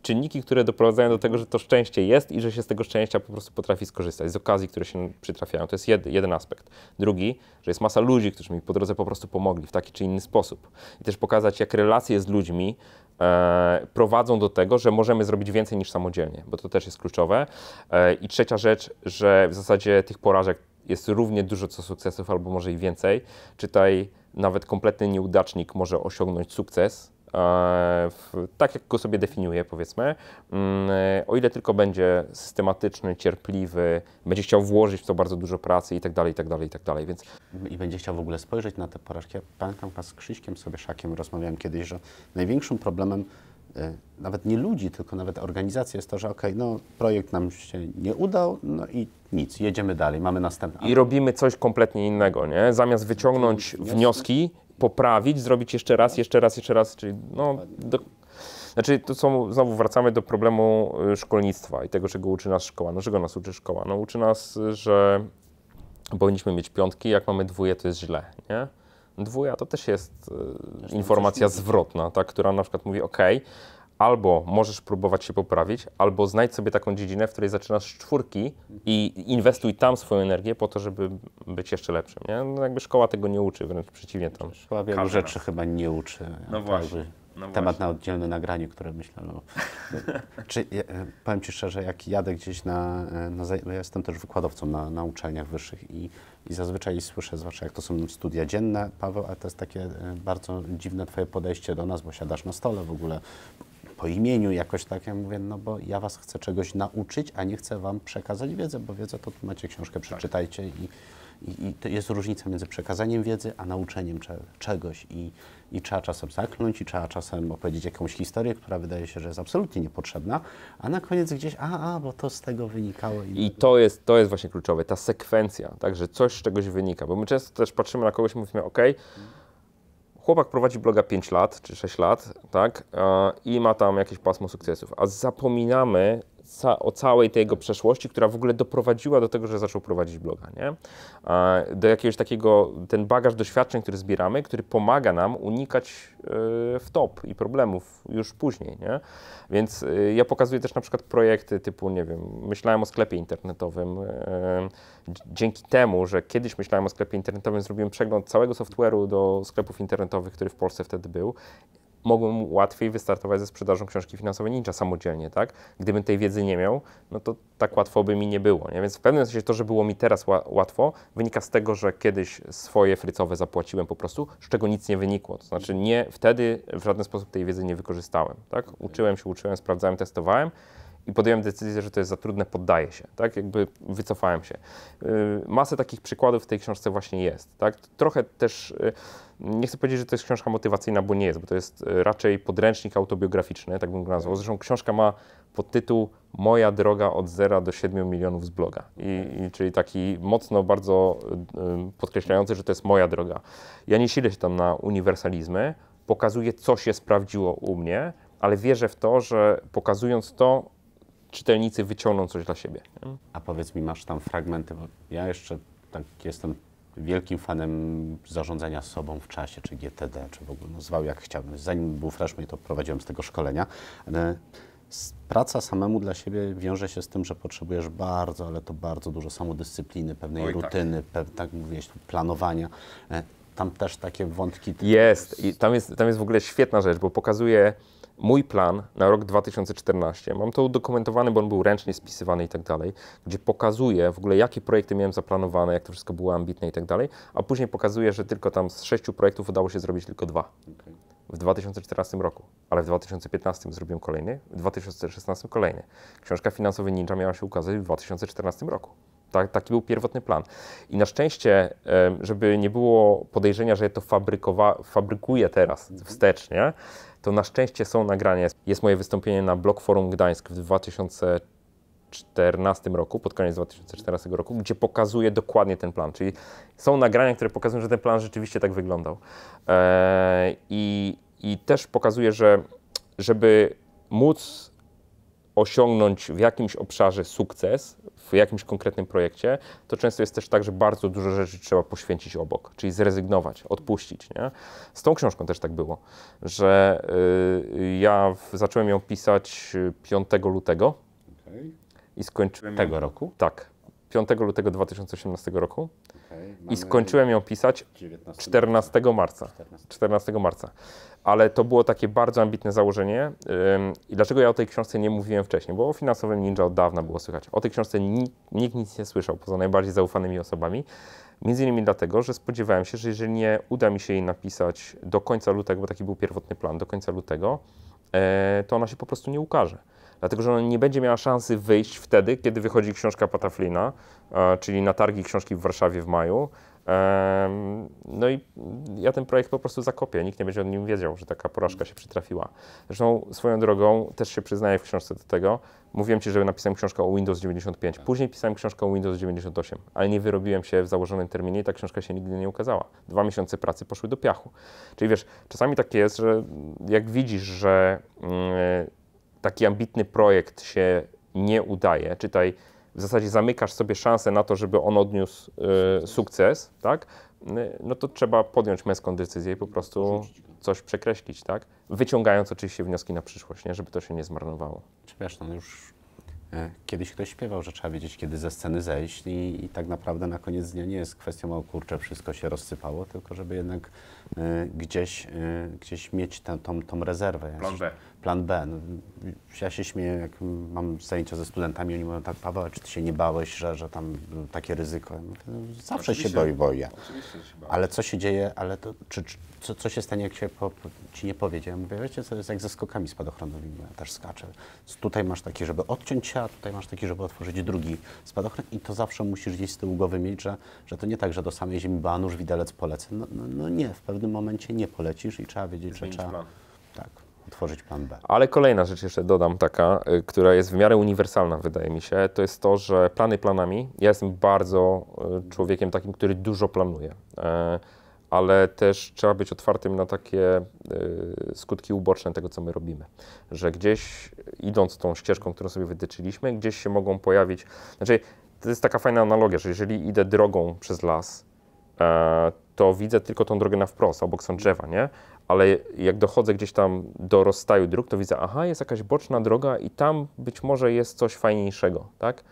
czynniki, które doprowadzają do tego, że to szczęście jest i że się z tego szczęścia po prostu potrafi skorzystać, z okazji, które się przytrafiają. To jest jeden aspekt. Drugi, że jest masa ludzi, którzy mi po drodze po prostu pomogli w taki czy inny sposób. I też pokazać, jak relacje z ludźmi E, prowadzą do tego, że możemy zrobić więcej niż samodzielnie, bo to też jest kluczowe. E, I trzecia rzecz, że w zasadzie tych porażek jest równie dużo co sukcesów, albo może i więcej. Czytaj, nawet kompletny nieudacznik może osiągnąć sukces, E, tak jak go sobie definiuję, powiedzmy, mm, e, o ile tylko będzie systematyczny, cierpliwy, będzie chciał włożyć w to bardzo dużo pracy i tak dalej, i tak dalej, i tak dalej, więc... I będzie chciał w ogóle spojrzeć na te porażki. Ja pamiętam z Krzyśkiem sobie Szakiem rozmawiałem kiedyś, że największym problemem e, nawet nie ludzi, tylko nawet organizacji jest to, że ok, no projekt nam się nie udał, no i nic, jedziemy dalej, mamy następny. I robimy coś kompletnie innego, nie? Zamiast wyciągnąć wnioski, poprawić, zrobić jeszcze raz, jeszcze raz, jeszcze raz, czyli no, do, znaczy to są, znowu wracamy do problemu y, szkolnictwa i tego, czego uczy nas szkoła. No czego nas uczy szkoła? No uczy nas, że powinniśmy mieć piątki, jak mamy dwóje, to jest źle, nie? Dwuja to też jest e, informacja zwrotna, ta, która na przykład mówi, ok, albo możesz próbować się poprawić, albo znajdź sobie taką dziedzinę, w której zaczynasz czwórki i inwestuj tam swoją energię po to, żeby być jeszcze lepszym. Nie? No jakby szkoła tego nie uczy, wręcz przeciwnie tam. Szkoła wielu Każda. rzeczy chyba nie uczy. No właśnie. No temat właśnie. na oddzielne nagranie, które myślę, no, czy, ja, e, powiem Ci szczerze, jak jadę gdzieś na, e, na no no ja jestem też wykładowcą na, na uczelniach wyższych i, i zazwyczaj słyszę, zwłaszcza jak to są studia dzienne, Paweł, a to jest takie e, bardzo dziwne Twoje podejście do nas, bo siadasz na stole w ogóle, po imieniu jakoś tak. Ja mówię, no bo ja was chcę czegoś nauczyć, a nie chcę wam przekazać wiedzę, bo wiedzę to tu macie książkę, przeczytajcie i, i, i jest różnica między przekazaniem wiedzy, a nauczeniem cze, czegoś. I, I trzeba czasem zakląć, i trzeba czasem opowiedzieć jakąś historię, która wydaje się, że jest absolutnie niepotrzebna, a na koniec gdzieś, a, a, bo to z tego wynikało. I, I to, jest, to jest właśnie kluczowe, ta sekwencja, tak, że coś z czegoś wynika, bo my często też patrzymy na kogoś i mówimy, okej, okay, chłopak prowadzi bloga 5 lat czy 6 lat, tak, i ma tam jakieś pasmo sukcesów, a zapominamy ca o całej tej jego przeszłości, która w ogóle doprowadziła do tego, że zaczął prowadzić bloga, nie? Do jakiegoś takiego, ten bagaż doświadczeń, który zbieramy, który pomaga nam unikać e, wtop i problemów już później, nie? Więc e, ja pokazuję też na przykład projekty typu, nie wiem, myślałem o sklepie internetowym. E, dzięki temu, że kiedyś myślałem o sklepie internetowym, zrobiłem przegląd całego software'u do sklepów internetowych, który w Polsce wtedy był mogłem łatwiej wystartować ze sprzedażą książki finansowej ninja samodzielnie, tak? Gdybym tej wiedzy nie miał, no to tak łatwo by mi nie było, nie? Więc w pewnym sensie to, że było mi teraz łatwo, wynika z tego, że kiedyś swoje frycowe zapłaciłem po prostu, z czego nic nie wynikło. To znaczy nie, wtedy w żaden sposób tej wiedzy nie wykorzystałem, tak? Uczyłem się, uczyłem, sprawdzałem, testowałem, i podjąłem decyzję, że to jest za trudne, poddaję się, tak? Jakby wycofałem się. Y, masę takich przykładów w tej książce właśnie jest, tak? Trochę też, y, nie chcę powiedzieć, że to jest książka motywacyjna, bo nie jest, bo to jest y, raczej podręcznik autobiograficzny, tak bym go nazwał. Zresztą książka ma pod tytuł Moja droga od zera do 7 milionów z bloga. I, I, czyli taki mocno bardzo podkreślający, że to jest moja droga. Ja nie silę się tam na uniwersalizmy, pokazuję, co się sprawdziło u mnie, ale wierzę w to, że pokazując to, czytelnicy wyciągną coś dla siebie. A powiedz mi, masz tam fragmenty, bo ja jeszcze tak jestem wielkim fanem zarządzania sobą w czasie, czy GTD, czy w ogóle no, zwał jak chciałbym. Zanim był freshman, to prowadziłem z tego szkolenia. E, praca samemu dla siebie wiąże się z tym, że potrzebujesz bardzo, ale to bardzo dużo samodyscypliny, pewnej Oj, tak. rutyny, tak, pew, tak mówiłeś, planowania. E, tam też takie wątki. Jest, I tam jest, tam jest w ogóle świetna rzecz, bo pokazuje mój plan na rok 2014, mam to udokumentowany, bo on był ręcznie spisywany i tak dalej, gdzie pokazuję w ogóle, jakie projekty miałem zaplanowane, jak to wszystko było ambitne i tak dalej, a później pokazuję, że tylko tam z sześciu projektów udało się zrobić tylko dwa. W 2014 roku, ale w 2015 zrobiłem kolejny, w 2016 kolejny. Książka Finansowy Ninja miała się ukazać w 2014 roku. Tak, taki był pierwotny plan. I na szczęście, żeby nie było podejrzenia, że ja to fabrykowa- fabrykuję teraz mhm. wstecznie, to na szczęście są nagrania. Jest moje wystąpienie na Blog Forum Gdańsk w 2014 roku, pod koniec 2014 roku, gdzie pokazuje dokładnie ten plan. Czyli są nagrania, które pokazują, że ten plan rzeczywiście tak wyglądał. Eee, i, I też pokazuje, że żeby móc osiągnąć w jakimś obszarze sukces, w jakimś konkretnym projekcie, to często jest też tak, że bardzo dużo rzeczy trzeba poświęcić obok, czyli zrezygnować, odpuścić. Nie? Z tą książką też tak było, że y, ja w, zacząłem ją pisać 5 y, lutego okay. i skończyłem. Tego roku? Tak. 5 lutego 2018 roku i skończyłem ją pisać 14 marca. 14 marca. Ale to było takie bardzo ambitne założenie. I dlaczego ja o tej książce nie mówiłem wcześniej? Bo o finansowym ninja od dawna było słychać. O tej książce nikt, nikt nic nie słyszał, poza najbardziej zaufanymi osobami. Między innymi dlatego, że spodziewałem się, że jeżeli nie uda mi się jej napisać do końca lutego, bo taki był pierwotny plan, do końca lutego, e, to ona się po prostu nie ukaże dlatego że ona nie będzie miała szansy wyjść wtedy, kiedy wychodzi książka Pataflina, e, czyli na targi książki w Warszawie w maju. No i ja ten projekt po prostu zakopię. Nikt nie będzie o nim wiedział, że taka porażka się przytrafiła. Zresztą swoją drogą też się przyznaję w książce do tego. Mówiłem ci, że napisałem książkę o Windows 95. Tak. Później pisałem książkę o Windows 98, ale nie wyrobiłem się w założonym terminie i ta książka się nigdy nie ukazała. Dwa miesiące pracy poszły do piachu. Czyli wiesz, czasami tak jest, że jak widzisz, że mm, taki ambitny projekt się nie udaje, czytaj, w zasadzie zamykasz sobie szansę na to, żeby on odniósł y, sukces, tak? Y, no to trzeba podjąć męską decyzję i po prostu coś przekreślić, tak? Wyciągając oczywiście wnioski na przyszłość, nie? żeby to się nie zmarnowało. Wiesz, no już e, Kiedyś ktoś śpiewał, że trzeba wiedzieć, kiedy ze sceny zejść, i, i, tak naprawdę na koniec dnia nie jest kwestią, o kurczę, wszystko się rozsypało, tylko żeby jednak e, gdzieś, e, gdzieś mieć tę, tą, tą rezerwę. Plan B plan B. No, ja się śmieję, jak mam zajęcia ze studentami, oni mówią tak, Paweł, czy ty się nie bałeś, że, że tam no, takie ryzyko? Ja mówię, no, zawsze się boi, boję. Ale co się dzieje, ale to, czy, czy co, co, się stanie, jak się po, ci nie powiedzie? Ja mówię, wiecie, co jest jak ze skokami spadochronowymi, ja też skaczę. Tutaj masz taki, żeby odciąć się, a tutaj masz taki, żeby otworzyć drugi spadochron i to zawsze musisz gdzieś z tyłu głowy mieć, że, że to nie tak, że do samej ziemi banusz, widelec polecę. No, no, no nie, w pewnym momencie nie polecisz i trzeba wiedzieć, Zmienić że trzeba... Plan. Tak utworzyć plan B. Ale kolejna rzecz jeszcze dodam taka, y, która jest w miarę uniwersalna wydaje mi się, to jest to, że plany planami. Ja jestem bardzo y, człowiekiem takim, który dużo planuje. E, ale też trzeba być otwartym na takie y, skutki uboczne tego, co my robimy. Że gdzieś idąc tą ścieżką, którą sobie wytyczyliśmy, gdzieś się mogą pojawić. Znaczy, to jest taka fajna analogia, że jeżeli idę drogą przez las, e, to widzę tylko tą drogę na wprost, obok są drzewa, nie? ale jak dochodzę gdzieś tam do rozstaju dróg, to widzę, aha, jest jakaś boczna droga i tam być może jest coś fajniejszego, tak?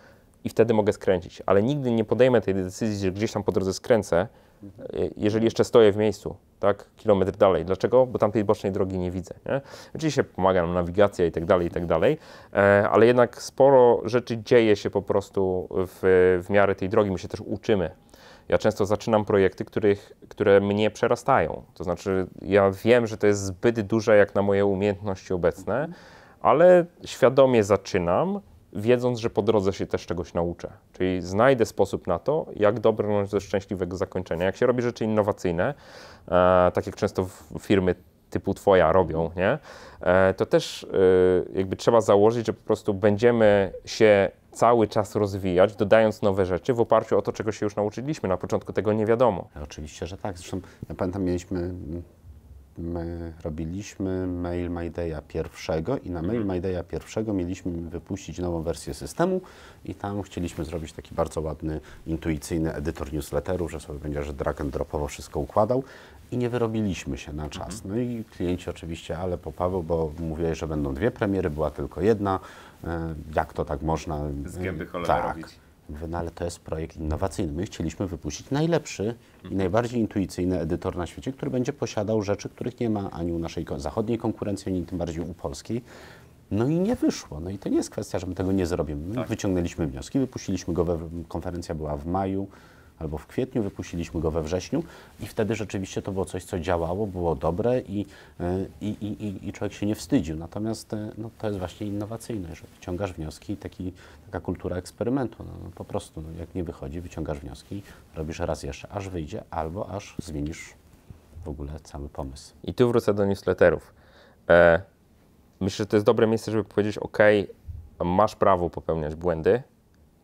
I wtedy mogę skręcić, ale nigdy nie podejmę tej decyzji, że gdzieś tam po drodze skręcę, mhm. e, jeżeli jeszcze stoję w miejscu, tak, kilometr dalej. Dlaczego? Bo tamtej bocznej drogi nie widzę. Nie? Oczywiście pomaga nam nawigacja i tak dalej, i tak dalej, e, ale jednak sporo rzeczy dzieje się po prostu w, w miarę tej drogi. My się też uczymy, ja często zaczynam projekty, których, które mnie przerastają. To znaczy, ja wiem, że to jest zbyt duże jak na moje umiejętności obecne, ale świadomie zaczynam, wiedząc, że po drodze się też czegoś nauczę. Czyli znajdę sposób na to, jak dobrnąć do szczęśliwego zakończenia. Jak się robi rzeczy innowacyjne, e, tak jak często firmy typu twoja robią, nie? E, to też e, jakby trzeba założyć, że po prostu będziemy się cały czas rozwijać, dodając nowe rzeczy w oparciu o to, czego się już nauczyliśmy. Na początku tego nie wiadomo. E, oczywiście, że tak. Zresztą ja pamiętam, mieliśmy, my robiliśmy mail MyDay'a pierwszego i na mail mhm. MyDay'a pierwszego mieliśmy wypuścić nową wersję systemu i tam chcieliśmy zrobić taki bardzo ładny, intuicyjny edytor newsletterów, że sobie będziesz drag and dropowo wszystko układał i nie wyrobiliśmy się na czas. Mhm. No i klienci oczywiście, ale po Paweł, bo mówiłeś, że będą dwie premiery, była tylko jedna. E, jak to tak można? Z e, gęby tak. robić. no ale to jest projekt innowacyjny. My chcieliśmy wypuścić najlepszy i mhm. najbardziej intuicyjny edytor na świecie, który będzie posiadał rzeczy, których nie ma ani u naszej zachodniej konkurencji, ani tym bardziej u polskiej. No i nie wyszło. No i to nie jest kwestia, że my tego nie zrobimy. My tak. wyciągnęliśmy wnioski, wypuściliśmy go, we, konferencja była w maju, albo w kwietniu, wypuściliśmy go we wrześniu i wtedy rzeczywiście to było coś, co działało, było dobre i, y, i, i, i człowiek się nie wstydził. Natomiast y, no, to jest właśnie innowacyjne, że wyciągasz wnioski i taka kultura eksperymentu. No, no, po prostu no, jak nie wychodzi, wyciągasz wnioski, robisz raz jeszcze, aż wyjdzie albo aż zmienisz w ogóle cały pomysł. I tu wrócę do newsletterów. E, myślę, że to jest dobre miejsce, żeby powiedzieć, ok, masz prawo popełniać błędy,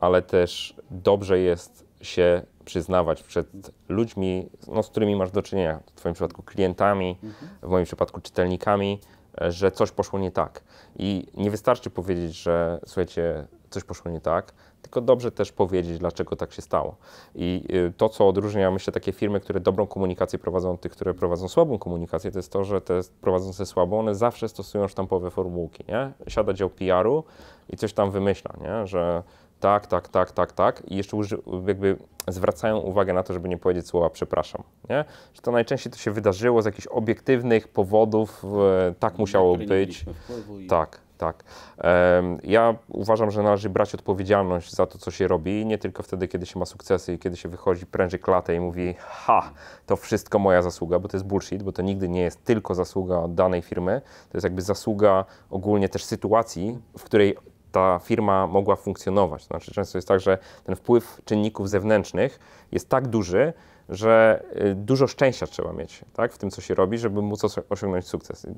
ale też dobrze jest się przyznawać przed ludźmi, no, z którymi masz do czynienia, w Twoim przypadku klientami, w moim przypadku czytelnikami, e, że coś poszło nie tak. I nie wystarczy powiedzieć, że słuchajcie, coś poszło nie tak, tylko dobrze też powiedzieć, dlaczego tak się stało. I y, to, co odróżnia, myślę, takie firmy, które dobrą komunikację prowadzą od tych, które prowadzą słabą komunikację, to jest to, że te prowadzące słabą, one zawsze stosują sztampowe formułki, nie? Siada dział PR-u i coś tam wymyśla, nie? Że tak, tak, tak, tak, tak i jeszcze uży, jakby zwracają uwagę na to, żeby nie powiedzieć słowa przepraszam, nie? Że to najczęściej to się wydarzyło z jakichś obiektywnych powodów, e, tak musiało być. I... Tak, tak. ja uważam, że należy brać odpowiedzialność za to, co się robi, nie tylko wtedy, kiedy się ma sukcesy i kiedy się wychodzi, pręży klatę i mówi ha, to wszystko moja zasługa, bo to jest bullshit, bo to nigdy nie jest tylko zasługa danej firmy, to jest jakby zasługa ogólnie też sytuacji, w której ta firma mogła funkcjonować. Znaczy, często jest tak, że ten wpływ czynników zewnętrznych jest tak duży, że y, dużo szczęścia trzeba mieć tak, w tym, co się robi, żeby móc osiągnąć sukces. Y,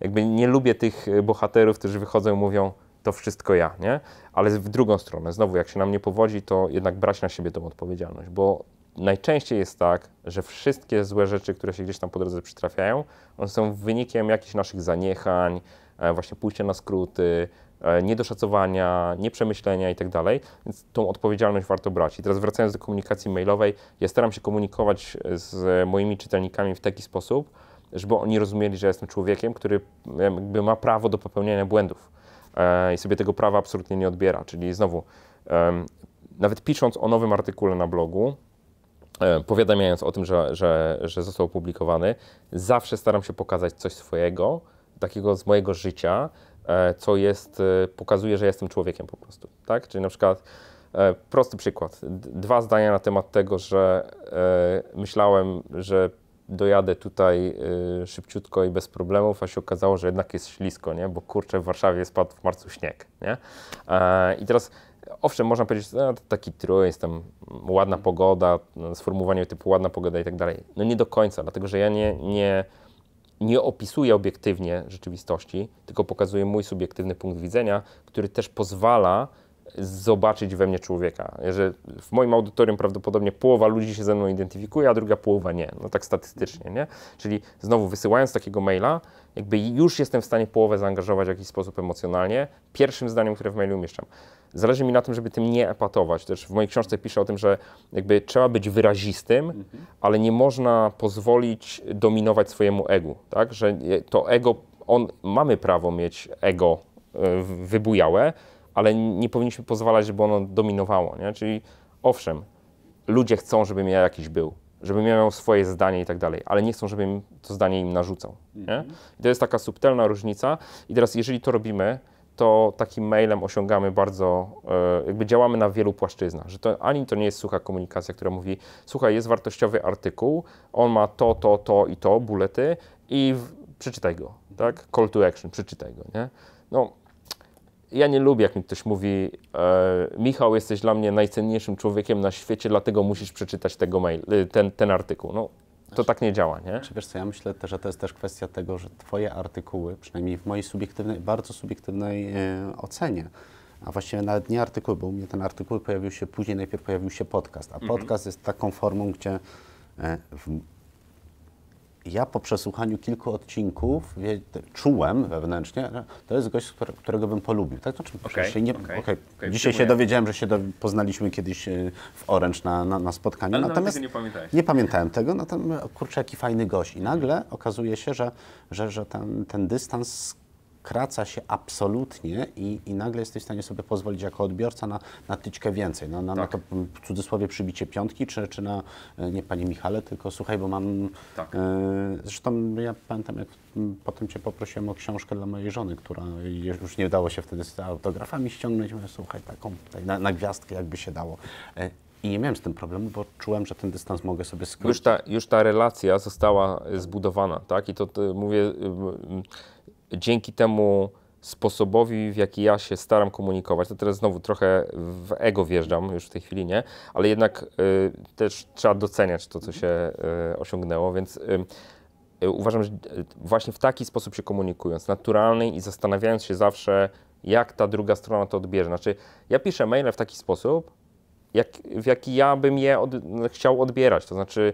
jakby nie lubię tych y, bohaterów, którzy wychodzą i mówią, to wszystko ja, nie? Ale w drugą stronę, znowu, jak się nam nie powodzi, to jednak brać na siebie tą odpowiedzialność, bo najczęściej jest tak, że wszystkie złe rzeczy, które się gdzieś tam po drodze przytrafiają, one są wynikiem jakichś naszych zaniechań, e, właśnie pójścia na skróty, E, niedoszacowania, nieprzemyślenia itd. Tak więc tą odpowiedzialność warto brać. I teraz wracając do komunikacji mailowej, ja staram się komunikować z moimi czytelnikami w taki sposób, żeby oni rozumieli, że jestem człowiekiem, który jakby ma prawo do popełniania błędów e, i sobie tego prawa absolutnie nie odbiera. Czyli znowu, nawet pisząc o nowym artykule na blogu, e, powiadamiając o tym, że, że, że został opublikowany, zawsze staram się pokazać coś swojego, takiego z mojego życia, E, co jest, e, pokazuje, że jestem człowiekiem po prostu, tak? Czyli na przykład e, prosty przykład, dwa zdania na temat tego, że myślałem, że dojadę tutaj szybciutko i bez problemów, a się okazało, że jednak jest ślisko, nie? Bo kurczę, w Warszawie spadł w marcu śnieg, nie? I teraz owszem, można powiedzieć, że no, taki trój, jestem ładna pogoda, no, sformułowanie typu ładna pogoda i tak dalej. No nie do końca, dlatego że ja nie, nie nie opisuje obiektywnie rzeczywistości, tylko pokazuje mój subiektywny punkt widzenia, który też pozwala zobaczyć we mnie człowieka. Że w moim audytorium prawdopodobnie połowa ludzi się ze mną identyfikuje, a druga połowa nie. No tak statystycznie, nie? Czyli znowu wysyłając takiego maila, jakby już jestem w stanie połowę zaangażować w jakiś sposób emocjonalnie. Pierwszym zdaniem, które w mailu umieszczam. Zależy mi na tym, żeby tym nie epatować. Też w mojej książce piszę o tym, że jakby trzeba być wyrazistym, mhm. ale nie można pozwolić dominować swojemu ego, tak? Że e, to ego, on, mamy prawo mieć ego e, wybujałe, ale nie powinniśmy pozwalać, żeby ono dominowało. Nie? Czyli owszem, ludzie chcą, żebym ja jakiś był, żebym miał swoje zdanie i tak dalej, ale nie chcą, żebym to zdanie im narzucał. Nie? Mhm. I to jest taka subtelna różnica. I teraz, jeżeli to robimy, to takim mailem osiągamy bardzo, e, jakby działamy na wielu płaszczyznach, że to ani to nie jest sucha komunikacja, która mówi, słuchaj, jest wartościowy artykuł, on ma to, to, to i to, bulety i w, przeczytaj go, tak? Call to action, przeczytaj go, nie? No, ja nie lubię, jak mi ktoś mówi, e, Michał, jesteś dla mnie najcenniejszym człowiekiem na świecie, dlatego musisz przeczytać tego mail, y, ten, ten artykuł. No, to tak nie działa, nie? Czy znaczy, wiesz co, ja myślę, że to jest też kwestia tego, że twoje artykuły, przynajmniej w mojej subiektywnej, bardzo subiektywnej e, ocenie, a właściwie nawet nie artykuły, bo u mnie ten artykuł pojawił się później, najpierw pojawił się podcast, a mhm. podcast jest taką formą, gdzie e, w ja po przesłuchaniu kilku odcinków wie, czułem wewnętrznie, że to jest gość, którego bym polubił. Tak? Znaczy, okay, się nie, okay, okay. Dzisiaj się dowiedziałem, że się do, poznaliśmy kiedyś e, w Orange na, na, na spotkaniu. Ale natomiast nie, nie pamiętałem tego, natomiast no e, kurczę, jaki fajny gość. I nagle okazuje się, że, że, że ten, ten dystans wkraca się absolutnie i, i nagle jesteś w stanie sobie pozwolić jako odbiorca na, na tyczkę więcej, no, na, na, tak. na to w cudzysłowie przybicie piątki, czy, czy na, e, nie Panie Michale, tylko słuchaj, bo mam... Tak. Y, zresztą ja pamiętam, jak potem Cię poprosiłem o książkę dla mojej żony, która już nie dało się wtedy z autografami ściągnąć, mówię, słuchaj, taką tutaj na, na gwiazdkę jakby się dało. E, i nie miałem z tym problemu, bo czułem, że ten dystans mogę sobie skrócić. Już ta, już ta relacja została zbudowana, tak? I to, to mówię, dzięki temu sposobowi, w jaki ja się staram komunikować, to teraz znowu trochę w ego wjeżdżam, już w tej chwili nie, ale jednak y, też trzeba doceniać to, co się y, osiągnęło, więc y, y uważam, że y, właśnie w taki sposób się komunikując, naturalny i zastanawiając się zawsze, jak ta druga strona to odbierze. Znaczy, ja piszę maile w taki sposób, jak, w jaki ja bym je od, chciał odbierać. To znaczy,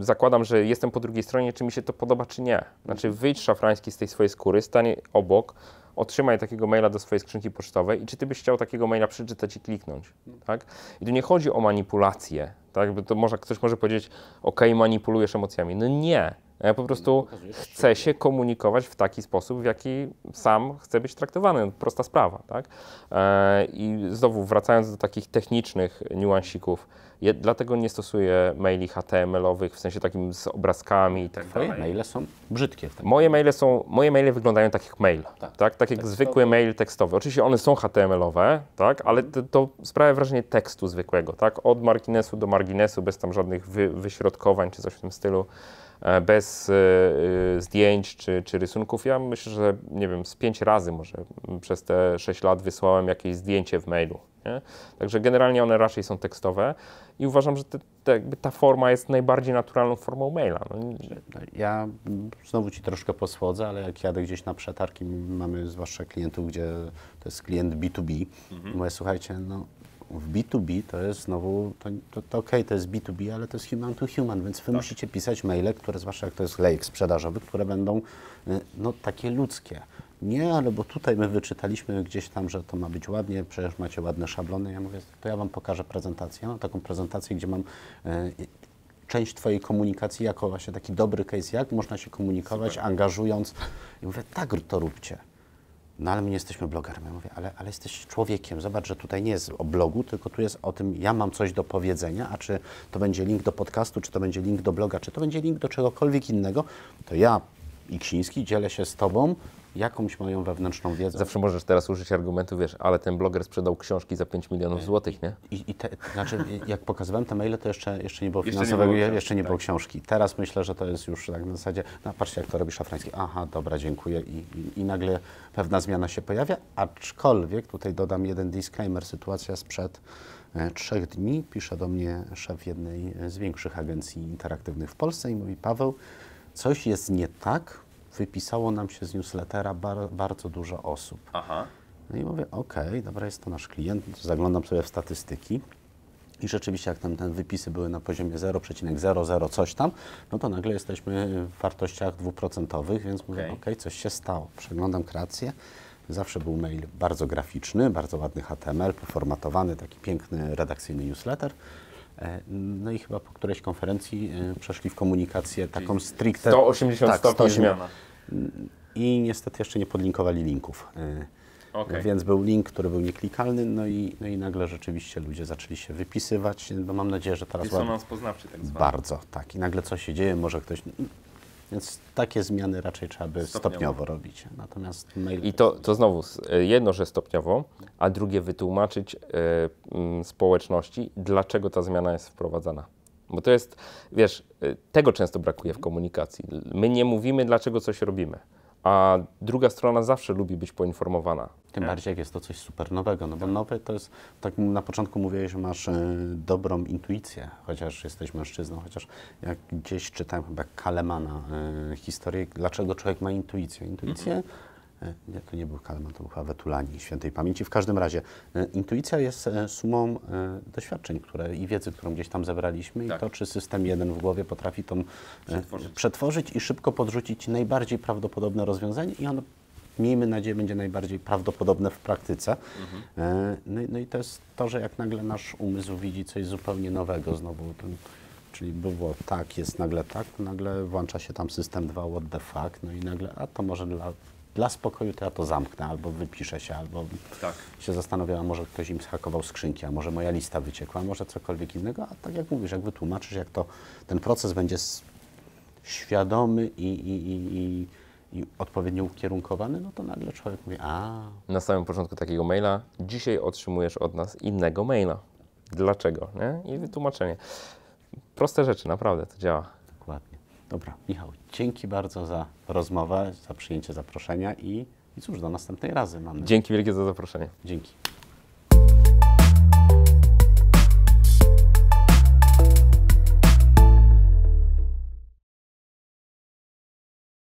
zakładam, że jestem po drugiej stronie, czy mi się to podoba, czy nie. Znaczy, wyjdź szafrański z tej swojej skóry, stanie obok, otrzymaj takiego maila do swojej skrzynki pocztowej i czy ty byś chciał takiego maila przeczytać i kliknąć, tak? I tu nie chodzi o manipulację, tak? Bo to może, ktoś może powiedzieć, ok, manipulujesz emocjami. No nie, ja po prostu chcę się komunikować w taki sposób, w jaki sam chcę być traktowany. No, prosta sprawa, tak? E, I znowu wracając do takich technicznych niuansików, ja dlatego nie stosuję maili HTML-owych, w sensie takim z obrazkami i tak Twoje dalej. maile są brzydkie. Moje maile są, moje maile wyglądają tak jak mail, tak, tak, tak jak tekstowy. zwykły mail tekstowy. Oczywiście one są HTML-owe, tak, mhm. ale to, to sprawia wrażenie tekstu zwykłego, tak, od marginesu do marginesu, bez tam żadnych wy, wyśrodkowań czy coś w tym stylu e, bez y, zdjęć czy, czy, rysunków. Ja myślę, że nie wiem, z pięć razy może przez te sześć lat wysłałem jakieś zdjęcie w mailu. Nie? Także generalnie one raczej są tekstowe i uważam, że te, te, ta forma jest najbardziej naturalną formą maila. No. Ja znowu Ci troszkę posłodzę, ale jak jadę gdzieś na przetargi, mamy zwłaszcza klientów, gdzie to jest klient B2B, mhm. mówię, słuchajcie, no w B2B to jest znowu, to, to, to okej, to jest B2B, ale to jest human to human, więc wy tak. musicie pisać maile, które, zwłaszcza jak to jest lejek sprzedażowy, które będą y, no, takie ludzkie nie, ale bo tutaj my wyczytaliśmy gdzieś tam, że to ma być ładnie, przecież macie ładne szablony. Ja mówię, to ja Wam pokażę prezentację. taką prezentację, gdzie mam e, część Twojej komunikacji jako właśnie taki dobry case, jak można się komunikować, Super. angażując. I mówię, tak to róbcie. No ale my nie jesteśmy blogerem. Ja mówię, ale, ale jesteś człowiekiem. Zobacz, że tutaj nie jest o blogu, tylko tu jest o tym, ja mam coś do powiedzenia, a czy to będzie link do podcastu, czy to będzie link do bloga, czy to będzie link do czegokolwiek innego, to ja i Ksiński dzielę się z Tobą jakąś moją wewnętrzną wiedzę. Zawsze możesz teraz użyć argumentu, wiesz, ale ten bloger sprzedał książki za 5 milionów e, złotych, nie? I, i te, znaczy, jak pokazywałem te maile, to jeszcze, jeszcze nie było finansowego, jeszcze nie było, jeszcze nie było książki. Teraz myślę, że to jest już tak na zasadzie, no patrzcie, jak to robi Szafrański. Aha, dobra, dziękuję. I, i, I, nagle pewna zmiana się pojawia, aczkolwiek tutaj dodam jeden disclaimer, sytuacja sprzed e, trzech dni. Pisze do mnie szef jednej z większych agencji interaktywnych w Polsce i mówi, Paweł, coś jest nie tak, wypisało nam się z newslettera bar, bardzo dużo osób. Aha. No i mówię, okej, okay, dobra, jest to nasz klient, zaglądam sobie w statystyki. I rzeczywiście, jak tam te wypisy były na poziomie 0,00 coś tam, no to nagle jesteśmy w wartościach dwuprocentowych, więc okay. mówię, okej, okay, coś się stało. Przeglądam kreację. Zawsze był mail bardzo graficzny, bardzo ładny HTML, poformatowany, taki piękny redakcyjny newsletter. E, no i chyba po którejś konferencji e, przeszli w komunikację taką stricte... 180 tak, stopni 108, zmiana i niestety jeszcze nie podlinkowali linków. Y, okay. Więc był link, który był nieklikalny, no i, no i nagle rzeczywiście ludzie zaczęli się wypisywać. bo mam nadzieję, że teraz. Dysonans poznawczy, tak zwany. Bardzo, tak. I nagle co się dzieje, może ktoś. Więc takie zmiany raczej trzeba by stopniowo, stopniowo robić. Natomiast mail... I to, to znowu, jedno, że stopniowo, a drugie wytłumaczyć y, y, społeczności, dlaczego ta zmiana jest wprowadzana. Bo to jest, wiesz, y, tego często brakuje w komunikacji. My nie mówimy, dlaczego coś robimy a druga strona zawsze lubi być poinformowana. Tym tak. bardziej, jak jest to coś super nowego, no bo nowe to jest, tak na początku mówiłeś, że masz y, dobrą intuicję, chociaż jesteś mężczyzną, chociaż jak gdzieś czytałem chyba Kalemana y, historię, dlaczego człowiek ma intuicję. Intuicję mhm nie, to nie był Kaleman, to był chyba Wetulani świętej pamięci. W każdym razie e, intuicja jest e, sumą e, doświadczeń które, i wiedzy, którą gdzieś tam zebraliśmy tak. i to, czy system jeden w głowie potrafi to przetworzyć. przetworzyć i szybko podrzucić najbardziej prawdopodobne rozwiązanie i ono miejmy nadzieję, będzie najbardziej prawdopodobne w praktyce. Mhm. No, no, i to jest to, że jak nagle nasz umysł widzi coś zupełnie nowego, znowu ten, czyli było tak, jest nagle tak, nagle włącza się tam system 2, what the fuck, no i nagle, a to może dla dla spokoju to ja to zamknę, albo wypiszę się, albo tak. się zastanowię, może ktoś im schakował skrzynki, a może moja lista wyciekła, może cokolwiek innego, a tak jak mówisz, jak wytłumaczysz, jak to ten proces będzie świadomy i, i, i, i i odpowiednio ukierunkowany, no to nagle człowiek mówi, a. Na samym początku takiego maila, dzisiaj otrzymujesz od nas innego maila. Dlaczego? Nie? I wytłumaczenie. Proste rzeczy, naprawdę to działa. Dobra, Michał, dzięki bardzo za rozmowę, za przyjęcie zaproszenia i, i cóż, do następnej razy mamy. Dzięki wielkie za zaproszenie. Dzięki.